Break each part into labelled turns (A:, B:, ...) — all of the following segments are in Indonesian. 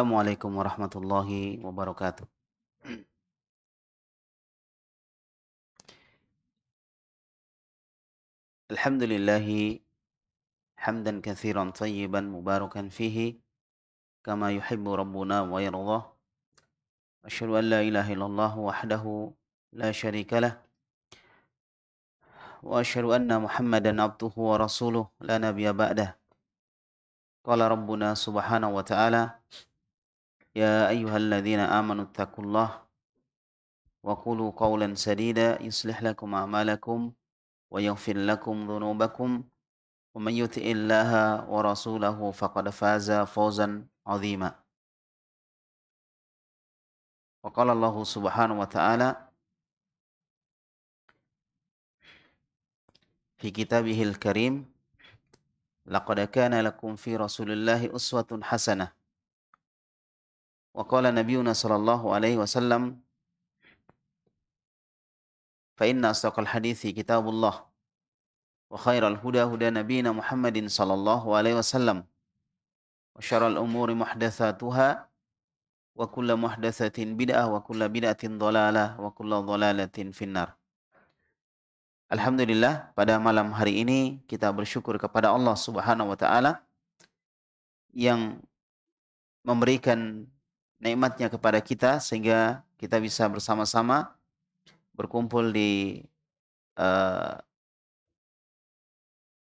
A: السلام عليكم ورحمة الله وبركاته الحمد لله حمدا كثيرا طيبا مباركا فيه كما يحب ربنا ويرضاه أشهد أن لا إله إلا الله وحده لا شريك له وأشهد أن محمدا عبده ورسوله لا نبي بعده قال ربنا سبحانه وتعالى يا أيها الذين آمنوا اتقوا الله وقولوا قولا سديدا يصلح لكم أعمالكم ويغفر لكم ذنوبكم ومن يطع الله ورسوله فقد فاز فوزا عظيما وقال الله سبحانه وتعالى في كتابه الكريم لقد كان لكم في رسول الله أسوة حسنة Wa qala nabiyuna sallallahu alaihi wasallam Fa inna astaqal hadithi kitabullah wa khairal huda huda nabiyina Muhammadin sallallahu alaihi wasallam wa syarrul umuri muhdatsatuha wa kullu muhdatsatin bid'ah wa kullu bid'atin dhalalah wa kullu dhalalatin finnar. Alhamdulillah pada malam hari ini kita bersyukur kepada Allah Subhanahu wa taala yang memberikan nikmatnya kepada kita sehingga kita bisa bersama-sama berkumpul di uh,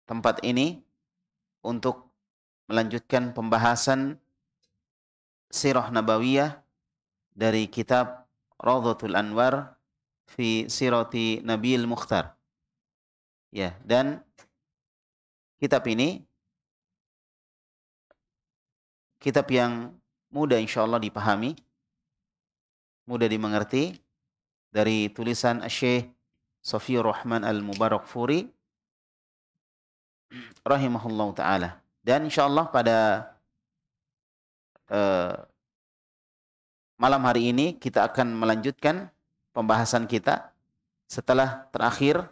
A: tempat ini untuk melanjutkan pembahasan sirah nabawiyah dari kitab Radhatul Anwar fi sirati Nabil Mukhtar. Ya, dan kitab ini kitab yang mudah insya Allah dipahami, mudah dimengerti dari tulisan Syekh Sofi Rahman Al-Mubarak Furi rahimahullah ta'ala. Dan insya Allah pada uh, malam hari ini kita akan melanjutkan pembahasan kita setelah terakhir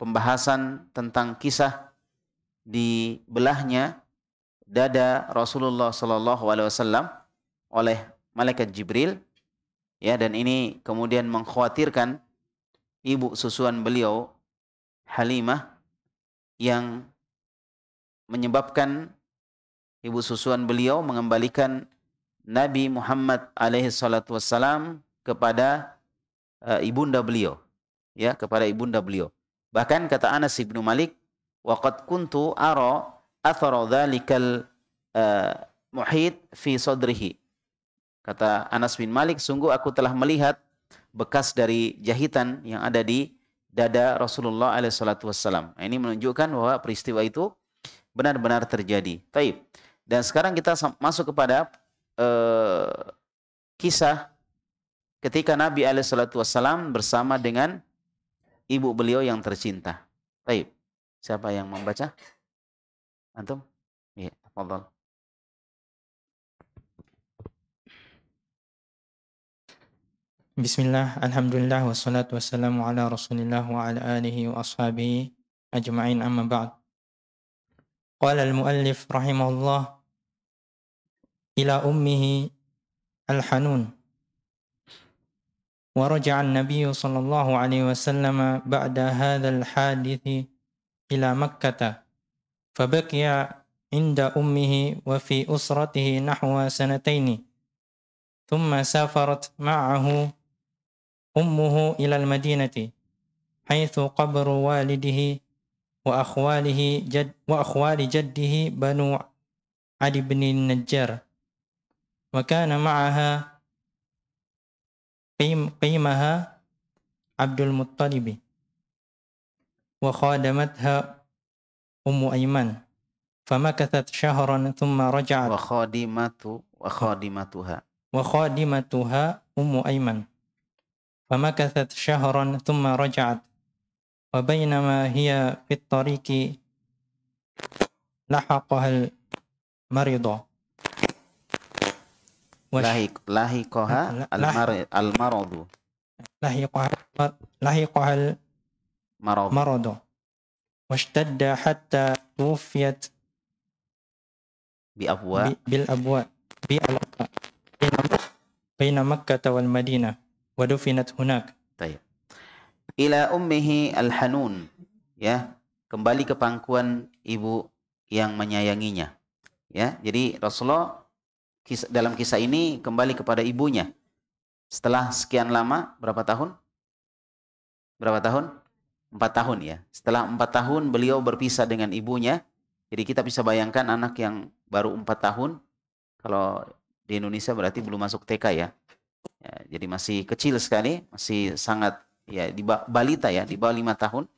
A: pembahasan tentang kisah di belahnya dada Rasulullah Shallallahu Alaihi Wasallam oleh malaikat Jibril ya dan ini kemudian mengkhawatirkan ibu susuan beliau Halimah yang menyebabkan ibu susuan beliau mengembalikan Nabi Muhammad alaihi salatu kepada uh, ibunda beliau ya kepada ibunda beliau bahkan kata Anas bin Malik waqad kuntu ara athara dhalikal uh, eh, muhit fi sodrihi. Kata Anas bin Malik, sungguh aku telah melihat bekas dari jahitan yang ada di dada Rasulullah saw. wassalam. Nah, ini menunjukkan bahwa peristiwa itu benar-benar terjadi. Taib. Dan sekarang kita masuk kepada uh, kisah ketika Nabi saw bersama dengan ibu beliau yang tercinta. Taib. Siapa yang membaca? أنتم؟ إيه تفضل بسم الله الحمد لله والصلاة
B: والسلام على رسول الله وعلى آله وأصحابه أجمعين أما بعد قال المؤلف رحمه الله إلى أمه الحنون ورجع النبي صلى الله عليه وسلم بعد هذا الحادث إلى مكة فبقي عند أمه وفي أسرته نحو سنتين ثم سافرت معه أمه إلى المدينة حيث قبر والده وأخواله جد وأخوال جده بنو علي بن النجار وكان معها قيم قيمها عبد المطلب وخادمتها أم أيمن فمكثت شهرا ثم رجعت وخادمة وخادمتها وخادمتها أم أيمن فمكثت شهرا ثم رجعت وبينما هي في الطريق لحقها المرض
A: لحقها المرض لحقها المرض
B: washtadda hatta tuwfiyat bi abwa bil abwa
A: bi alaqa
B: baina Makkah wal Madinah wa dufinat hunak.
A: Taib. Ila ummihi al-hanun ya, kembali ke pangkuan ibu yang menyayanginya. Ya, jadi Rasulullah kisah, dalam kisah ini kembali kepada ibunya. Setelah sekian lama, berapa tahun? Berapa tahun? Empat tahun ya. Setelah empat tahun beliau berpisah dengan ibunya. Jadi kita bisa bayangkan anak yang baru empat tahun, kalau di Indonesia berarti belum masuk TK ya. ya jadi masih kecil sekali, masih sangat ya di balita ya, di bawah lima tahun.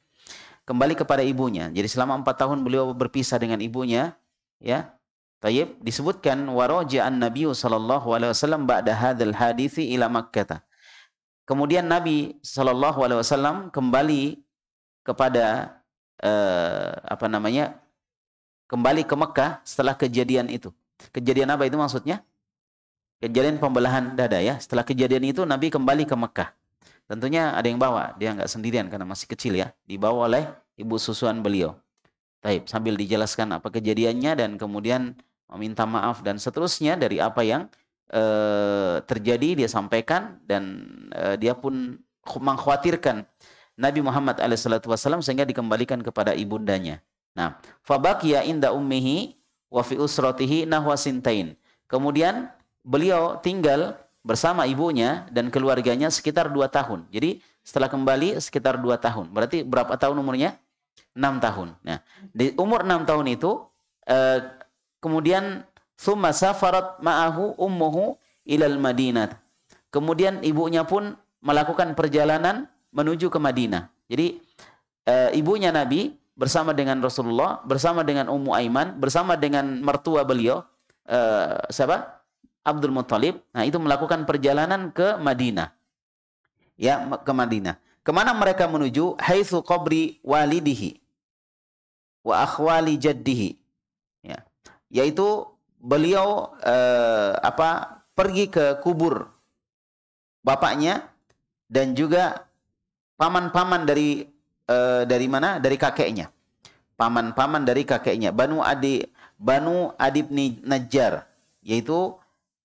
A: Kembali kepada ibunya. Jadi selama empat tahun beliau berpisah dengan ibunya, ya. Tayyib disebutkan waraja an Nabi sallallahu alaihi wasallam ba'da hadzal hadithi ila Makkah. Kemudian Nabi saw alaihi wasallam kembali kepada eh, apa namanya kembali ke Mekah setelah kejadian itu. Kejadian apa itu maksudnya? Kejadian pembelahan dada ya. Setelah kejadian itu Nabi kembali ke Mekah. Tentunya ada yang bawa, dia nggak sendirian karena masih kecil ya. Dibawa oleh ibu susuan beliau. Taib sambil dijelaskan apa kejadiannya dan kemudian meminta maaf dan seterusnya dari apa yang e, terjadi dia sampaikan dan e, dia pun mengkhawatirkan Nabi Muhammad SAW sehingga dikembalikan kepada ibundanya. Nah, fabakia inda ummihi wa fi usratihi nahwa sintain. Kemudian beliau tinggal bersama ibunya dan keluarganya sekitar dua tahun. Jadi setelah kembali sekitar dua tahun. Berarti berapa tahun umurnya? Enam tahun. Nah, di umur enam tahun itu eh, kemudian summa safarat ma'ahu ummuhu ilal madinat. Kemudian ibunya pun melakukan perjalanan menuju ke Madinah. Jadi e, ibunya Nabi bersama dengan Rasulullah, bersama dengan Ummu Aiman, bersama dengan mertua beliau e, siapa? Abdul Muthalib. Nah, itu melakukan perjalanan ke Madinah. Ya, ke Madinah. Kemana mereka menuju? Haitsu qabri walidihi wa akhwali jaddihi. Ya. Yaitu beliau e, apa? pergi ke kubur bapaknya dan juga paman-paman dari uh, dari mana? Dari kakeknya. Paman-paman dari kakeknya. Banu Adi Banu Adi bin Najjar yaitu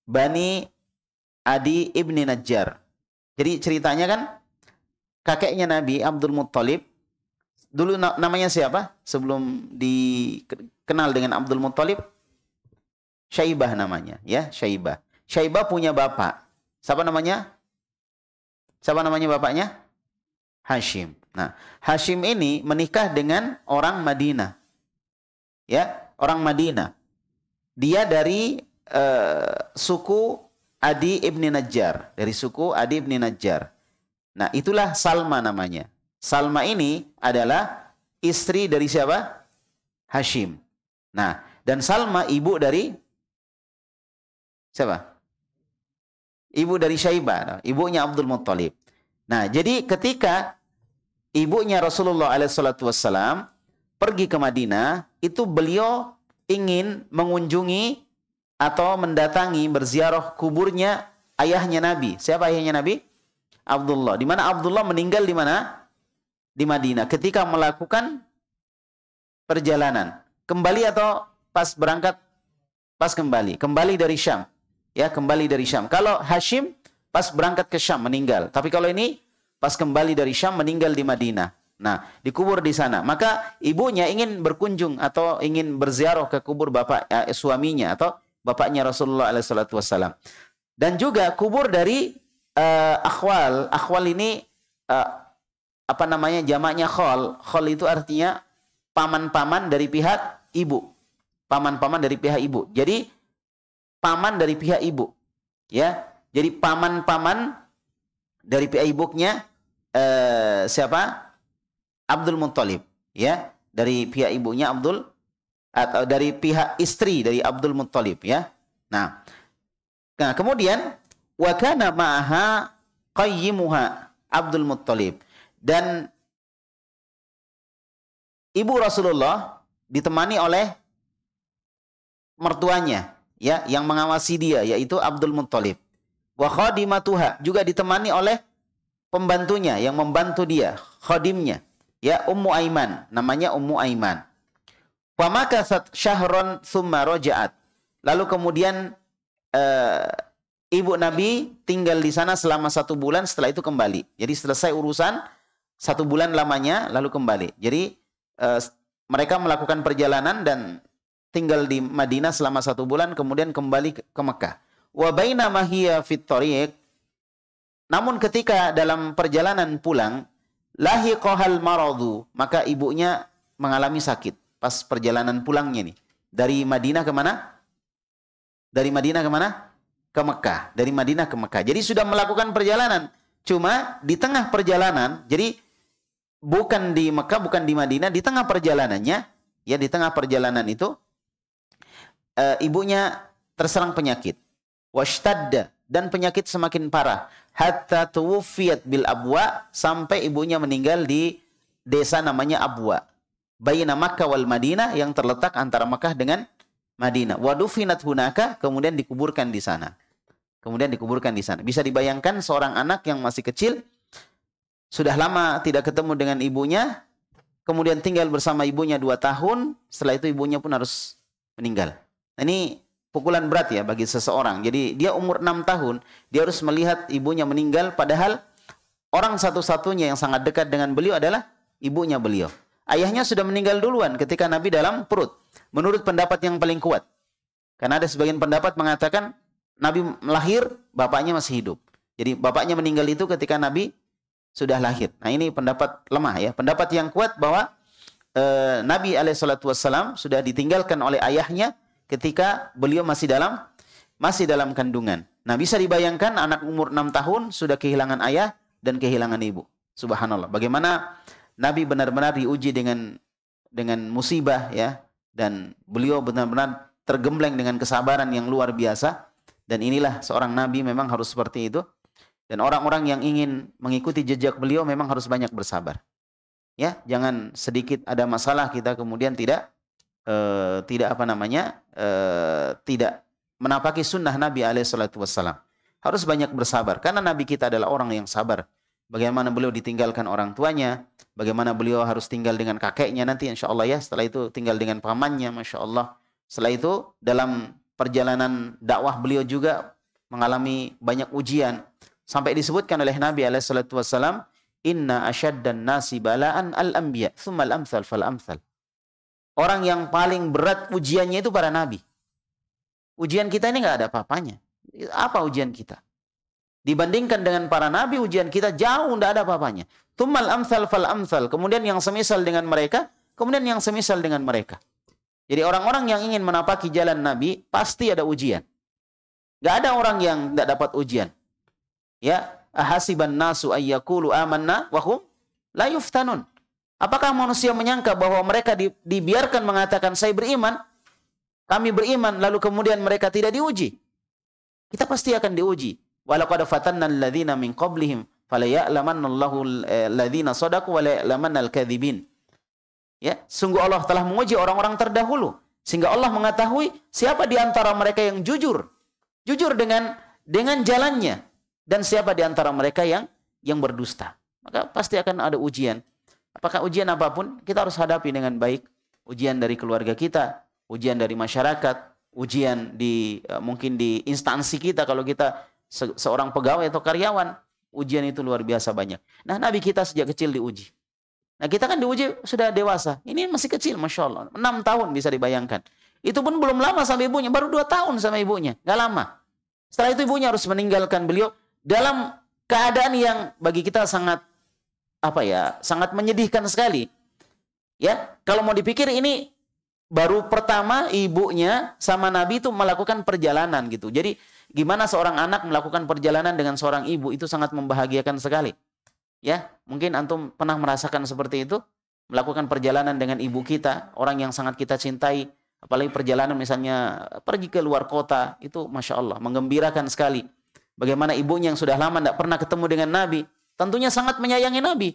A: Bani Adi ibni Najjar. Jadi ceritanya kan kakeknya Nabi Abdul Muttalib dulu na namanya siapa? Sebelum dikenal dengan Abdul Muttalib Syaibah namanya, ya, Syaibah. Syaibah punya bapak. Siapa namanya? Siapa namanya bapaknya? Hashim. Nah, Hashim ini menikah dengan orang Madinah. Ya, orang Madinah. Dia dari uh, suku Adi ibni Najjar, dari suku Adi ibni Najjar. Nah, itulah Salma namanya. Salma ini adalah istri dari siapa? Hashim. Nah, dan Salma ibu dari siapa? Ibu dari Syaibah, ibunya Abdul Muttalib. Nah, jadi ketika ibunya Rasulullah SAW pergi ke Madinah, itu beliau ingin mengunjungi atau mendatangi berziarah kuburnya ayahnya Nabi. Siapa ayahnya Nabi? Abdullah. Di mana Abdullah meninggal di mana? Di Madinah. Ketika melakukan perjalanan, kembali atau pas berangkat, pas kembali, kembali dari Syam. Ya, kembali dari Syam. Kalau Hashim pas berangkat ke Syam meninggal. Tapi kalau ini pas kembali dari Syam meninggal di Madinah. Nah, dikubur di sana. Maka ibunya ingin berkunjung atau ingin berziarah ke kubur bapak eh, suaminya atau bapaknya Rasulullah alaihi wasallam. Dan juga kubur dari uh, akhwal. Akhwal ini uh, apa namanya? jamaknya khal. Khal itu artinya paman-paman dari pihak ibu. Paman-paman dari pihak ibu. Jadi paman dari pihak ibu. Ya, jadi paman-paman dari ibunya eh, siapa? Abdul Muttalib, ya. Dari pihak ibunya Abdul atau dari pihak istri dari Abdul Muttalib, ya. Nah, nah kemudian wa kana ma'aha qayyimuha Abdul Muttalib dan ibu Rasulullah ditemani oleh mertuanya ya yang mengawasi dia yaitu Abdul Muttalib wa khadimatuha juga ditemani oleh pembantunya yang membantu dia, khadimnya. Ya Ummu Aiman, namanya Ummu Aiman. Wa makasat syahron summa rajaat Lalu kemudian uh, ibu Nabi tinggal di sana selama satu bulan setelah itu kembali. Jadi selesai urusan satu bulan lamanya lalu kembali. Jadi uh, mereka melakukan perjalanan dan tinggal di Madinah selama satu bulan kemudian kembali ke, ke Mekah wa bainama hiya namun ketika dalam perjalanan pulang lahiqahal maradu maka ibunya mengalami sakit pas perjalanan pulangnya nih dari Madinah ke mana? Dari Madinah ke mana? Ke Mekah. Dari Madinah ke Mekah. Jadi sudah melakukan perjalanan. Cuma di tengah perjalanan, jadi bukan di Mekah, bukan di Madinah, di tengah perjalanannya, ya di tengah perjalanan itu e, ibunya terserang penyakit washtadda dan penyakit semakin parah hatta tuwfiyat bil abwa sampai ibunya meninggal di desa namanya Abwa bayna Makkah wal Madinah yang terletak antara Makkah dengan Madinah wadufinat hunaka kemudian dikuburkan di sana kemudian dikuburkan di sana bisa dibayangkan seorang anak yang masih kecil sudah lama tidak ketemu dengan ibunya kemudian tinggal bersama ibunya dua tahun setelah itu ibunya pun harus meninggal nah, ini pukulan berat ya bagi seseorang. Jadi dia umur 6 tahun, dia harus melihat ibunya meninggal padahal orang satu-satunya yang sangat dekat dengan beliau adalah ibunya beliau. Ayahnya sudah meninggal duluan ketika Nabi dalam perut. Menurut pendapat yang paling kuat. Karena ada sebagian pendapat mengatakan Nabi lahir, bapaknya masih hidup. Jadi bapaknya meninggal itu ketika Nabi sudah lahir. Nah ini pendapat lemah ya. Pendapat yang kuat bahwa e, Nabi alaihissalatu wassalam sudah ditinggalkan oleh ayahnya ketika beliau masih dalam masih dalam kandungan. Nah, bisa dibayangkan anak umur 6 tahun sudah kehilangan ayah dan kehilangan ibu. Subhanallah. Bagaimana Nabi benar-benar diuji dengan dengan musibah ya dan beliau benar-benar tergembleng dengan kesabaran yang luar biasa dan inilah seorang nabi memang harus seperti itu dan orang-orang yang ingin mengikuti jejak beliau memang harus banyak bersabar. Ya, jangan sedikit ada masalah kita kemudian tidak e, tidak apa namanya e, tidak menapaki sunnah Nabi Alaihissalam Harus banyak bersabar karena Nabi kita adalah orang yang sabar. Bagaimana beliau ditinggalkan orang tuanya, bagaimana beliau harus tinggal dengan kakeknya nanti insya Allah ya. Setelah itu tinggal dengan pamannya, masya Allah. Setelah itu dalam perjalanan dakwah beliau juga mengalami banyak ujian. Sampai disebutkan oleh Nabi Alaihissalam Inna Inna dan nasi bala'an al ambiyah thumma al-amthal fal-amthal. Orang yang paling berat ujiannya itu para nabi. Ujian kita ini nggak ada apa-apanya. Apa ujian kita? Dibandingkan dengan para nabi, ujian kita jauh nggak ada apa-apanya. Tumal amsal fal amsal. Kemudian yang semisal dengan mereka, kemudian yang semisal dengan mereka. Jadi orang-orang yang ingin menapaki jalan Nabi pasti ada ujian. Gak ada orang yang tidak dapat ujian. Ya, ahasiban nasu ayyakulu amanna wahum la yuftanun. Apakah manusia menyangka bahwa mereka dibiarkan mengatakan saya beriman, kami beriman, lalu kemudian mereka tidak diuji? Kita pasti akan diuji. Walaqad fatanna alladhina min qablihim falaya'lamannallahu eh, alladhina sadaku walaya'lamannal kadhibin. Ya, sungguh Allah telah menguji orang-orang terdahulu sehingga Allah mengetahui siapa di antara mereka yang jujur, jujur dengan dengan jalannya dan siapa di antara mereka yang yang berdusta. Maka pasti akan ada ujian. Apakah ujian apapun kita harus hadapi dengan baik. Ujian dari keluarga kita, ujian dari masyarakat, ujian di e, mungkin di instansi kita kalau kita se seorang pegawai atau karyawan, ujian itu luar biasa banyak. Nah, Nabi kita sejak kecil diuji. Nah, kita kan diuji sudah dewasa. Ini masih kecil, Masya Allah. enam tahun bisa dibayangkan. Itu pun belum lama sama ibunya. Baru dua tahun sama ibunya. Gak lama. Setelah itu ibunya harus meninggalkan beliau dalam keadaan yang bagi kita sangat apa ya sangat menyedihkan sekali ya kalau mau dipikir ini baru pertama ibunya sama Nabi itu melakukan perjalanan gitu jadi gimana seorang anak melakukan perjalanan dengan seorang ibu itu sangat membahagiakan sekali ya mungkin antum pernah merasakan seperti itu melakukan perjalanan dengan ibu kita orang yang sangat kita cintai apalagi perjalanan misalnya pergi ke luar kota itu masya Allah menggembirakan sekali bagaimana ibunya yang sudah lama tidak pernah ketemu dengan Nabi Tentunya sangat menyayangi Nabi.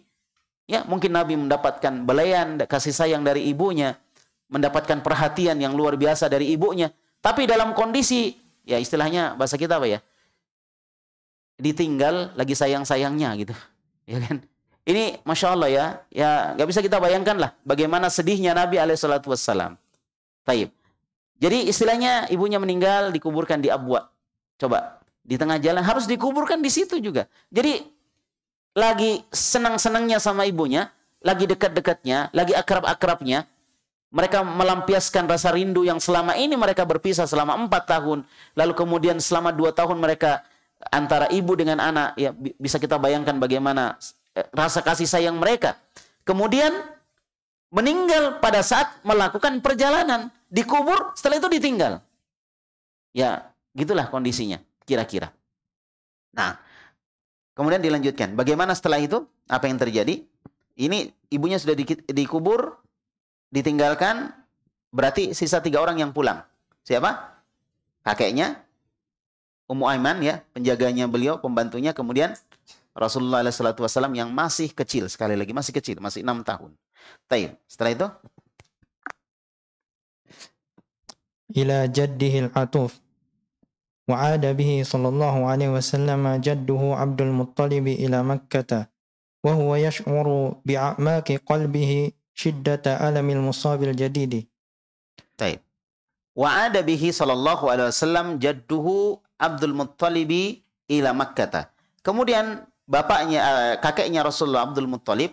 A: Ya, mungkin Nabi mendapatkan belayan kasih sayang dari ibunya, mendapatkan perhatian yang luar biasa dari ibunya. Tapi dalam kondisi ya istilahnya bahasa kita apa ya? Ditinggal lagi sayang-sayangnya gitu. Ya kan? Ini masya Allah ya, ya nggak bisa kita bayangkan lah bagaimana sedihnya Nabi Alaihissalatu Wassalam. Taib. Jadi istilahnya ibunya meninggal dikuburkan di Abwa. Coba di tengah jalan harus dikuburkan di situ juga. Jadi lagi senang-senangnya sama ibunya, lagi dekat-dekatnya, lagi akrab-akrabnya, mereka melampiaskan rasa rindu yang selama ini mereka berpisah selama empat tahun. Lalu kemudian selama dua tahun mereka antara ibu dengan anak. Ya bisa kita bayangkan bagaimana eh, rasa kasih sayang mereka. Kemudian meninggal pada saat melakukan perjalanan. Dikubur setelah itu ditinggal. Ya gitulah kondisinya kira-kira. Nah Kemudian dilanjutkan, bagaimana setelah itu? Apa yang terjadi? Ini ibunya sudah di, dikubur, ditinggalkan, berarti sisa tiga orang yang pulang. Siapa? Kakeknya, Ummu Aiman ya, penjaganya beliau, pembantunya, kemudian Rasulullah SAW yang masih kecil, sekali lagi masih kecil, masih enam tahun. Taib. Setelah itu?
B: Ila jaddihil atuf وعاد به صلى الله عليه وسلم جده عبد المطلب إلى مكة وهو يشعر بأعماق قلبه شدة ألم المصاب الجديد
A: طيب وعاد به صلى الله عليه وسلم جده عبد المطلب إلى مكة kemudian bapaknya eh, kakeknya Rasulullah Abdul Muttalib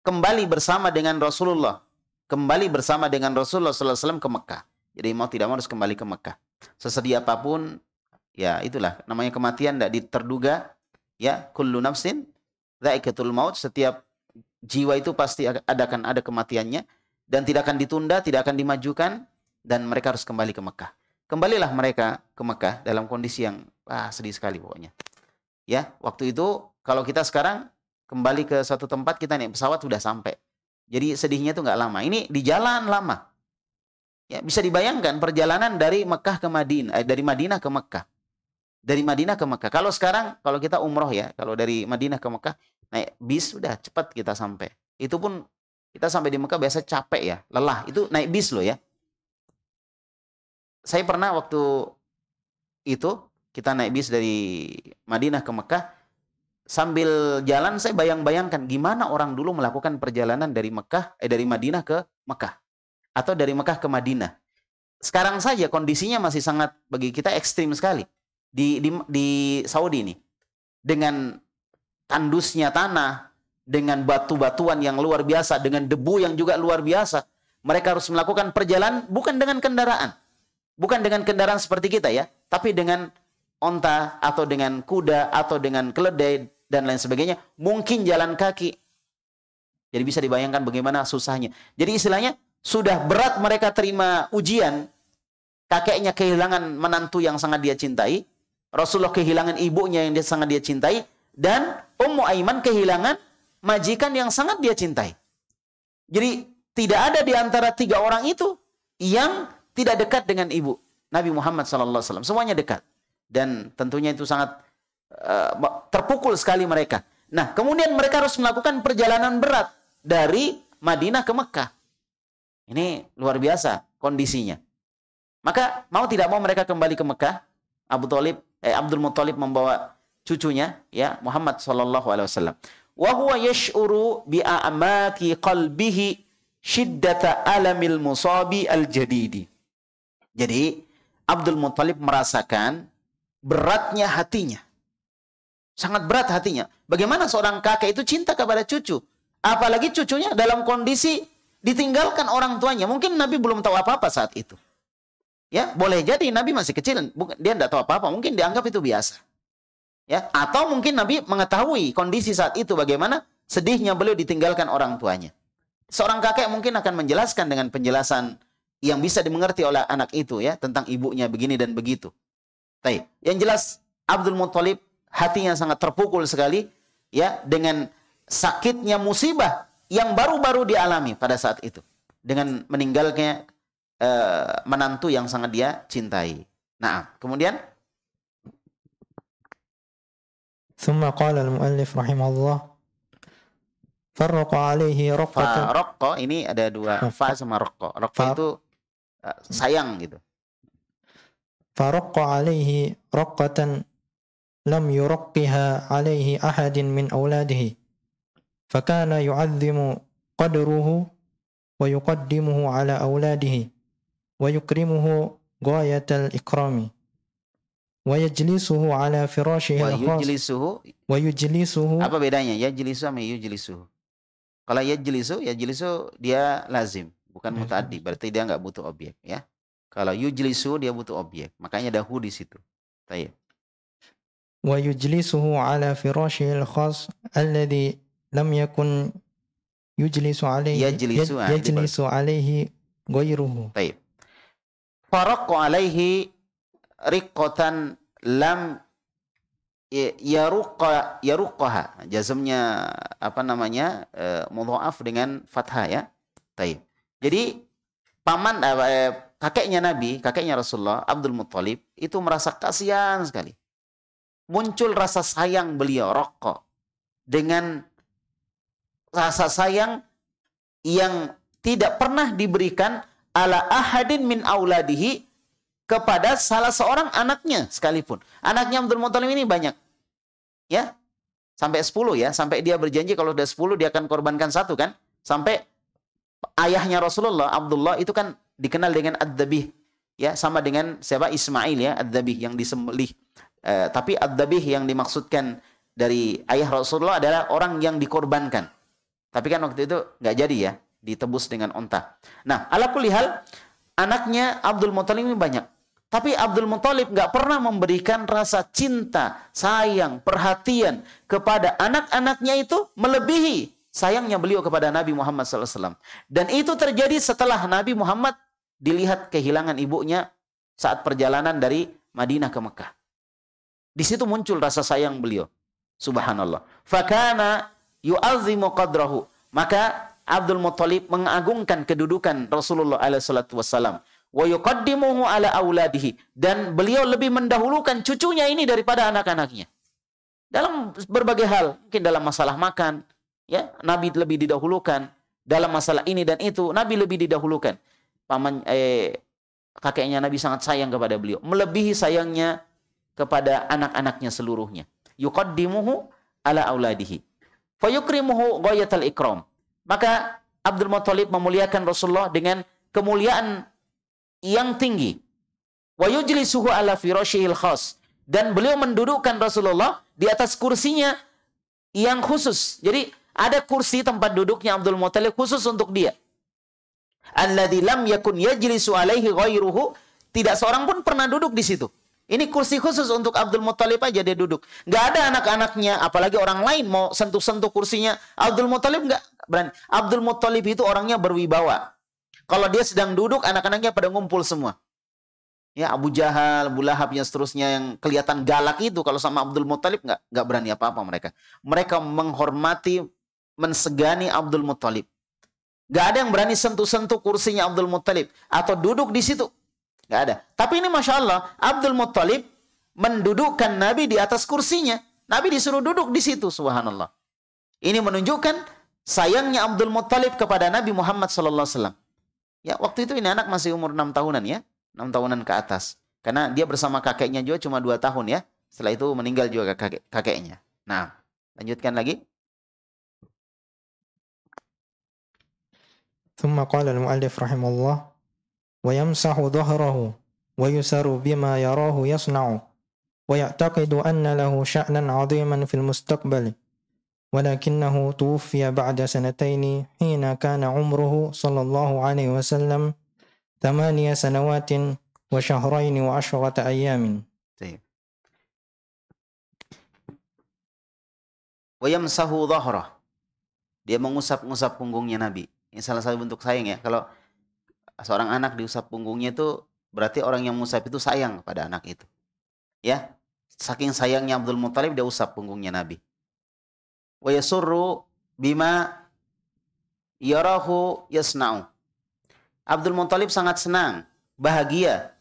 A: kembali bersama dengan Rasulullah kembali bersama dengan Rasulullah SAW ke Mekah jadi mau tidak mau harus kembali ke Mekah. Sesedih apapun, ya itulah namanya kematian tidak diterduga. Ya, kullu nafsin dhaikatul maut. Setiap jiwa itu pasti ada akan ada kematiannya dan tidak akan ditunda, tidak akan dimajukan dan mereka harus kembali ke Mekah. Kembalilah mereka ke Mekah dalam kondisi yang ah, sedih sekali pokoknya. Ya, waktu itu kalau kita sekarang kembali ke suatu tempat kita naik pesawat sudah sampai. Jadi sedihnya itu nggak lama. Ini di jalan lama. Ya, bisa dibayangkan perjalanan dari Mekah ke Madinah, eh, dari Madinah ke Mekah. Dari Madinah ke Mekah. Kalau sekarang kalau kita umroh ya, kalau dari Madinah ke Mekah naik bis sudah cepat kita sampai. Itu pun kita sampai di Mekah biasa capek ya, lelah. Itu naik bis loh ya. Saya pernah waktu itu kita naik bis dari Madinah ke Mekah sambil jalan saya bayang-bayangkan gimana orang dulu melakukan perjalanan dari Mekah eh dari Madinah ke Mekah atau dari Mekah ke Madinah. Sekarang saja kondisinya masih sangat bagi kita ekstrim sekali di, di, di Saudi ini. Dengan tandusnya tanah, dengan batu-batuan yang luar biasa, dengan debu yang juga luar biasa. Mereka harus melakukan perjalanan bukan dengan kendaraan. Bukan dengan kendaraan seperti kita ya, tapi dengan onta atau dengan kuda atau dengan keledai dan lain sebagainya. Mungkin jalan kaki. Jadi bisa dibayangkan bagaimana susahnya. Jadi istilahnya sudah berat mereka terima ujian, kakeknya kehilangan menantu yang sangat dia cintai, Rasulullah kehilangan ibunya yang dia sangat dia cintai, dan Ummu Aiman kehilangan majikan yang sangat dia cintai. Jadi tidak ada di antara tiga orang itu yang tidak dekat dengan ibu Nabi Muhammad SAW. Semuanya dekat dan tentunya itu sangat uh, terpukul sekali mereka. Nah kemudian mereka harus melakukan perjalanan berat dari Madinah ke Mekah. Ini luar biasa kondisinya. Maka mau tidak mau mereka kembali ke Mekah. Abu Talib, eh, Abdul Muthalib membawa cucunya ya Muhammad sallallahu alaihi wasallam. Wahyu yash'uru bi amati qalbihi shiddat alamil musabi al jadidi. Jadi Abdul Muthalib merasakan beratnya hatinya. Sangat berat hatinya. Bagaimana seorang kakek itu cinta kepada cucu, apalagi cucunya dalam kondisi ditinggalkan orang tuanya. Mungkin Nabi belum tahu apa-apa saat itu. Ya, boleh jadi Nabi masih kecil, dia tidak tahu apa-apa, mungkin dianggap itu biasa. Ya, atau mungkin Nabi mengetahui kondisi saat itu bagaimana sedihnya beliau ditinggalkan orang tuanya. Seorang kakek mungkin akan menjelaskan dengan penjelasan yang bisa dimengerti oleh anak itu ya tentang ibunya begini dan begitu. Tapi yang jelas Abdul Muthalib hatinya sangat terpukul sekali ya dengan sakitnya musibah yang baru-baru dialami pada saat itu dengan meninggalnya e, menantu yang sangat dia cintai. Nah, kemudian
B: ثم قال المؤلف رحمه الله فرق عليه رقة
A: رقة ini ada dua فا sama raqqa. Raqqa itu eh, sayang gitu.
B: فرق عليه رقة لم يرقها عليه أحد من أولاده فكان يعظم قدره ويقدمه على أولاده ويكرمه غاية الإكرام ويجلسه على فراشه الخاص ويجلسه ويجلسه apa
A: bedanya yajlisu sama yujlisu kalau yajlisu yajlisu dia lazim bukan hmm. mutadi berarti dia nggak butuh objek ya kalau yujlisu dia butuh objek makanya ada hu di situ tayyib
B: ويجلسه على فراشه الخاص الذي lam yakun yujlisu alaihi yajlisu, yajlisu alaihi ghairuhu.
A: Baik. Faraqqa alaihi riqqatan lam ya, yaruqa yaruqaha. Jazmnya apa namanya? E, mudha'af dengan fathah ya. Baik. Jadi paman eh, eh, kakeknya Nabi, kakeknya Rasulullah Abdul Muthalib itu merasa kasihan sekali. Muncul rasa sayang beliau rokok dengan rasa sayang yang tidak pernah diberikan ala ahadin min auladihi kepada salah seorang anaknya sekalipun. Anaknya Abdul Muthalib ini banyak. Ya. Sampai 10 ya, sampai dia berjanji kalau udah 10 dia akan korbankan satu kan? Sampai ayahnya Rasulullah Abdullah itu kan dikenal dengan ad ya sama dengan siapa Ismail ya ad yang disembelih. Eh, tapi ad yang dimaksudkan dari ayah Rasulullah adalah orang yang dikorbankan tapi kan waktu itu nggak jadi ya, ditebus dengan onta. Nah, ala kulihal, anaknya Abdul Muthalib ini banyak. Tapi Abdul Muthalib nggak pernah memberikan rasa cinta, sayang, perhatian kepada anak-anaknya itu melebihi sayangnya beliau kepada Nabi Muhammad SAW. Dan itu terjadi setelah Nabi Muhammad dilihat kehilangan ibunya saat perjalanan dari Madinah ke Mekah. Di situ muncul rasa sayang beliau. Subhanallah. Fakana yu'azimu qadrahu. Maka Abdul Muttalib mengagungkan kedudukan Rasulullah alaihi salatu wasallam. Wa yuqaddimuhu ala auladihi. Dan beliau lebih mendahulukan cucunya ini daripada anak-anaknya. Dalam berbagai hal. Mungkin dalam masalah makan. ya Nabi lebih didahulukan. Dalam masalah ini dan itu. Nabi lebih didahulukan. Paman, eh, kakeknya Nabi sangat sayang kepada beliau. Melebihi sayangnya kepada anak-anaknya seluruhnya. Yuqaddimuhu ala auladihi fayukrimuhu ghayatal ikram. Maka Abdul Muthalib memuliakan Rasulullah dengan kemuliaan yang tinggi. Wa yujlisuhu ala firasyil khas dan beliau mendudukkan Rasulullah di atas kursinya yang khusus. Jadi ada kursi tempat duduknya Abdul Muthalib khusus untuk dia. Alladzi lam yakun yajlisu alaihi ghairuhu, tidak seorang pun pernah duduk di situ. Ini kursi khusus untuk Abdul Muthalib aja dia duduk. Gak ada anak-anaknya, apalagi orang lain mau sentuh-sentuh kursinya. Abdul Muthalib gak berani. Abdul Muthalib itu orangnya berwibawa. Kalau dia sedang duduk, anak-anaknya pada ngumpul semua. Ya Abu Jahal, Abu Lahab yang seterusnya yang kelihatan galak itu kalau sama Abdul Muthalib gak, nggak berani apa-apa mereka. Mereka menghormati, mensegani Abdul Muthalib. Gak ada yang berani sentuh-sentuh kursinya Abdul Muthalib atau duduk di situ. Nggak ada. Tapi ini Masya Allah, Abdul Muttalib mendudukkan Nabi di atas kursinya. Nabi disuruh duduk di situ, subhanallah. Ini menunjukkan sayangnya Abdul Muttalib kepada Nabi Muhammad SAW. Ya, waktu itu ini anak masih umur 6 tahunan ya. 6 tahunan ke atas. Karena dia bersama kakeknya juga cuma 2 tahun ya. Setelah itu meninggal juga kakek, kakeknya. Nah, lanjutkan lagi.
B: ثم قال المؤلف رحمه الله ويمسح ظهره ويسر بما يراه يصنع ويعتقد أن له شأنا عظيما في المستقبل ولكنه توفي بعد سنتين حين كان عمره صلى الله عليه وسلم ثمانية سنوات وشهرين وعشرة أيام
A: طيب ويمسح ظهره dia mengusap-ngusap punggungnya Nabi. Ini salah satu bentuk sayang ya. Kalau seorang anak diusap punggungnya itu berarti orang yang musafir itu sayang pada anak itu. Ya, saking sayangnya Abdul Muthalib dia usap punggungnya Nabi. Wa yasurru bima yarahu yasna'u. Abdul Muthalib sangat senang, bahagia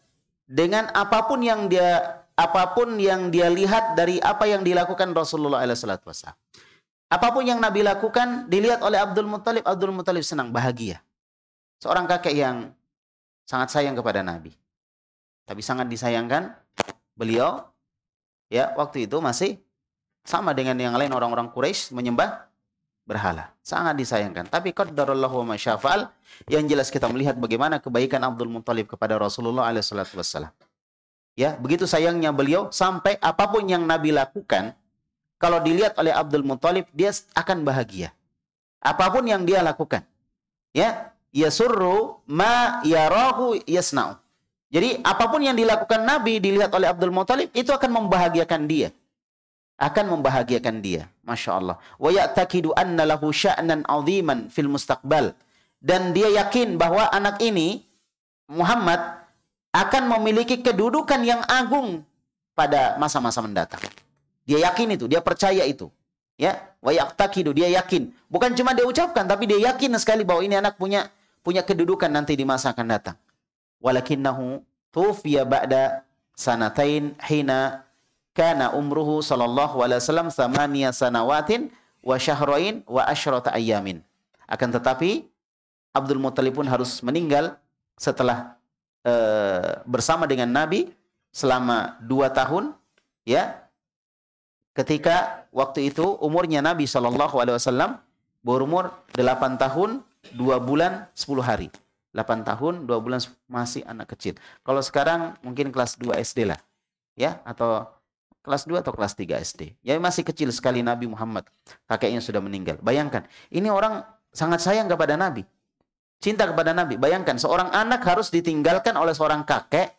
A: dengan apapun yang dia apapun yang dia lihat dari apa yang dilakukan Rasulullah SAW. Apapun yang Nabi lakukan dilihat oleh Abdul Muthalib, Abdul Muthalib senang, bahagia. Seorang kakek yang sangat sayang kepada Nabi. Tapi sangat disayangkan beliau ya waktu itu masih sama dengan yang lain orang-orang Quraisy menyembah berhala. Sangat disayangkan. Tapi qaddarallahu wa masyafal yang jelas kita melihat bagaimana kebaikan Abdul Muthalib kepada Rasulullah alaihi wasallam. Ya, begitu sayangnya beliau sampai apapun yang Nabi lakukan kalau dilihat oleh Abdul Muthalib dia akan bahagia. Apapun yang dia lakukan. Ya, yasurru ma yarahu yasna'u. Jadi apapun yang dilakukan Nabi dilihat oleh Abdul Muthalib itu akan membahagiakan dia. Akan membahagiakan dia. Masya Allah. Wa ya'takidu anna lahu sya'nan aziman fil mustaqbal. Dan dia yakin bahwa anak ini, Muhammad, akan memiliki kedudukan yang agung pada masa-masa mendatang. Dia yakin itu, dia percaya itu. Ya, wa ya'takidu, dia yakin. Bukan cuma dia ucapkan, tapi dia yakin sekali bahwa ini anak punya punya kedudukan nanti di masa akan datang. Walakinnahu tufiya ba'da sanatain hina kana umruhu sallallahu alaihi wasallam samaniya sanawatin wa syahrain wa asyrata ayyamin. Akan tetapi Abdul Muthalib pun harus meninggal setelah uh, bersama dengan Nabi selama dua tahun ya ketika waktu itu umurnya Nabi Shallallahu Alaihi Wasallam berumur 8 tahun dua bulan 10 hari. 8 tahun, 2 bulan masih anak kecil. Kalau sekarang mungkin kelas 2 SD lah. Ya, atau kelas 2 atau kelas 3 SD. Ya masih kecil sekali Nabi Muhammad. Kakeknya sudah meninggal. Bayangkan, ini orang sangat sayang kepada Nabi. Cinta kepada Nabi. Bayangkan, seorang anak harus ditinggalkan oleh seorang kakek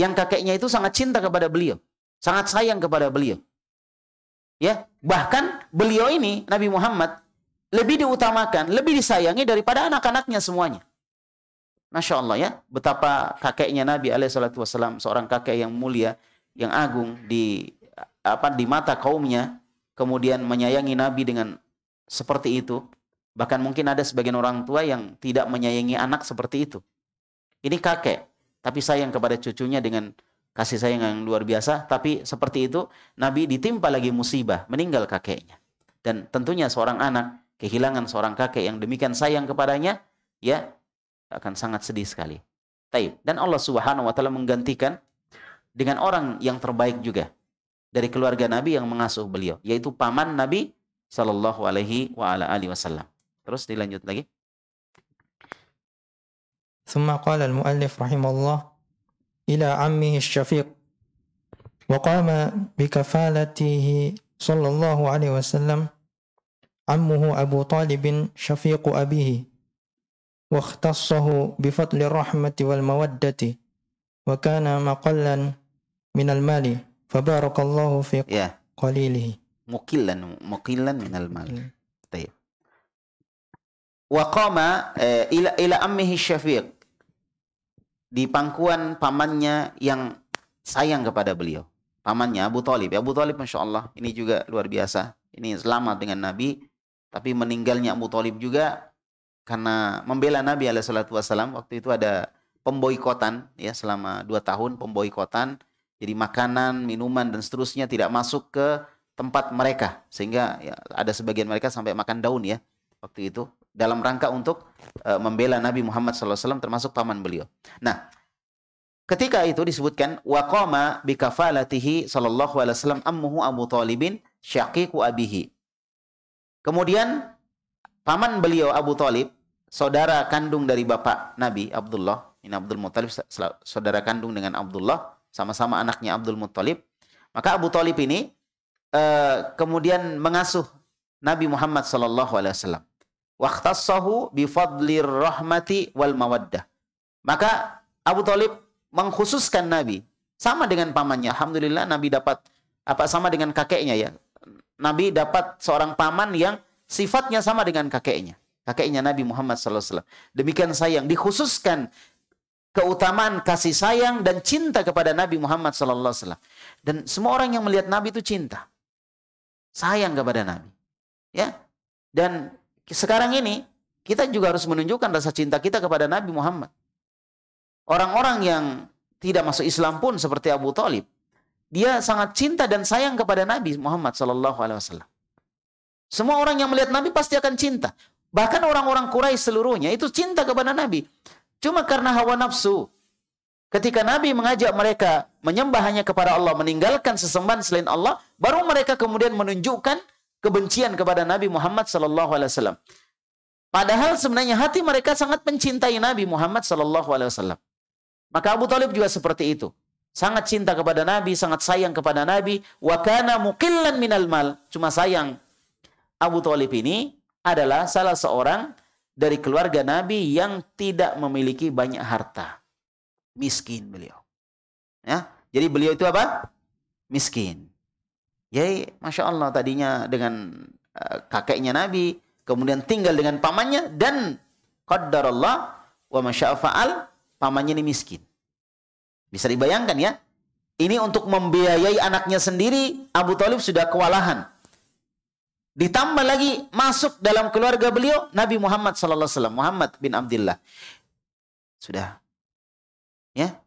A: yang kakeknya itu sangat cinta kepada beliau. Sangat sayang kepada beliau. Ya, bahkan beliau ini Nabi Muhammad lebih diutamakan, lebih disayangi daripada anak-anaknya semuanya. Masya Allah ya, betapa kakeknya Nabi alaihissalatu seorang kakek yang mulia, yang agung di apa di mata kaumnya, kemudian menyayangi Nabi dengan seperti itu. Bahkan mungkin ada sebagian orang tua yang tidak menyayangi anak seperti itu. Ini kakek, tapi sayang kepada cucunya dengan kasih sayang yang luar biasa. Tapi seperti itu, Nabi ditimpa lagi musibah, meninggal kakeknya. Dan tentunya seorang anak kehilangan seorang kakek yang demikian sayang kepadanya, ya akan sangat sedih sekali. Taib. Dan Allah Subhanahu wa taala menggantikan dengan orang yang terbaik juga dari keluarga Nabi yang mengasuh beliau, yaitu paman Nabi Shallallahu alaihi wa ala alihi wasallam. Terus dilanjut lagi.
B: ثم قال المؤلف رحمه الله إلى عمه الشفيق وقام بكفالته صلى الله عليه وسلم عمه أبو طالب شفيق أبيه واختصه بفضل الرحمة والمودة وكان مقلا من المال فبارك الله في قليله
A: مقلا مقلا من المال طيب وقام إلى إلى أمه الشفيق di pangkuan pamannya yang sayang kepada beliau pamannya Abu Talib Abu Talib masya Allah ini juga luar biasa ini selamat dengan Nabi tapi meninggalnya Abu Talib juga karena membela Nabi alaihi waktu itu ada pemboikotan ya selama dua tahun pemboikotan jadi makanan minuman dan seterusnya tidak masuk ke tempat mereka sehingga ya, ada sebagian mereka sampai makan daun ya waktu itu dalam rangka untuk uh, membela Nabi Muhammad SAW termasuk paman beliau. Nah, ketika itu disebutkan waqama bi kafalatihi sallallahu alaihi wasallam ammuhu Abu Talibin syaqiqu abihi Kemudian paman beliau Abu Talib, saudara kandung dari bapak Nabi Abdullah, ini Abdul Muttalib, saudara kandung dengan Abdullah, sama-sama anaknya Abdul Muttalib. Maka Abu Talib ini uh, kemudian mengasuh Nabi Muhammad Sallallahu Alaihi Wasallam. Waktasahu bifadlir rahmati wal mawaddah. Maka Abu Talib mengkhususkan Nabi sama dengan pamannya. Alhamdulillah Nabi dapat apa sama dengan kakeknya ya Nabi dapat seorang paman yang sifatnya sama dengan kakeknya. Kakeknya Nabi Muhammad SAW. Demikian sayang. Dikhususkan keutamaan kasih sayang dan cinta kepada Nabi Muhammad SAW. Dan semua orang yang melihat Nabi itu cinta. Sayang kepada Nabi. Ya. Dan sekarang ini kita juga harus menunjukkan rasa cinta kita kepada Nabi Muhammad. Orang-orang yang tidak masuk Islam pun seperti Abu Talib dia sangat cinta dan sayang kepada Nabi Muhammad Sallallahu Alaihi Wasallam. Semua orang yang melihat Nabi pasti akan cinta. Bahkan orang-orang Quraisy seluruhnya itu cinta kepada Nabi. Cuma karena hawa nafsu. Ketika Nabi mengajak mereka menyembah hanya kepada Allah, meninggalkan sesembahan selain Allah, baru mereka kemudian menunjukkan kebencian kepada Nabi Muhammad Sallallahu Alaihi Wasallam. Padahal sebenarnya hati mereka sangat mencintai Nabi Muhammad Sallallahu Alaihi Wasallam. Maka Abu Talib juga seperti itu sangat cinta kepada Nabi, sangat sayang kepada Nabi, wa kana min minal mal. Cuma sayang Abu Thalib ini adalah salah seorang dari keluarga Nabi yang tidak memiliki banyak harta. Miskin beliau. Ya, jadi beliau itu apa? Miskin. Jadi ya, masya Allah tadinya dengan uh, kakeknya Nabi, kemudian tinggal dengan pamannya dan Allah, wa Allah pamannya ini miskin. Bisa dibayangkan ya. Ini untuk membiayai anaknya sendiri, Abu Talib sudah kewalahan. Ditambah lagi masuk dalam keluarga beliau Nabi Muhammad SAW, Muhammad bin Abdullah. Sudah. Ya.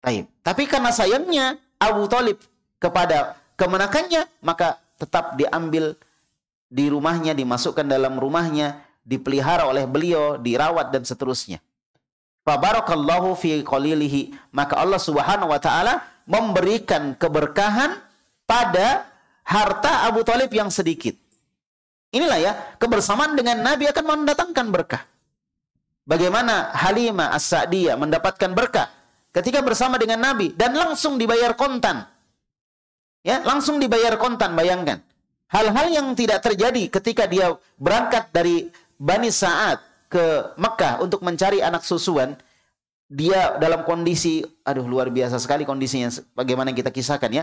A: Taib. Tapi karena sayangnya Abu Talib kepada kemenakannya, maka tetap diambil di rumahnya, dimasukkan dalam rumahnya, dipelihara oleh beliau, dirawat dan seterusnya. Fabarakallahu fi qalilihi. Maka Allah Subhanahu wa taala memberikan keberkahan pada harta Abu Talib yang sedikit. Inilah ya, kebersamaan dengan Nabi akan mendatangkan berkah. Bagaimana Halimah As-Sa'diyah mendapatkan berkah ketika bersama dengan Nabi dan langsung dibayar kontan. Ya, langsung dibayar kontan, bayangkan. Hal-hal yang tidak terjadi ketika dia berangkat dari Bani Sa'ad ke Mekah untuk mencari anak susuan, dia dalam kondisi aduh luar biasa sekali kondisinya bagaimana kita kisahkan ya.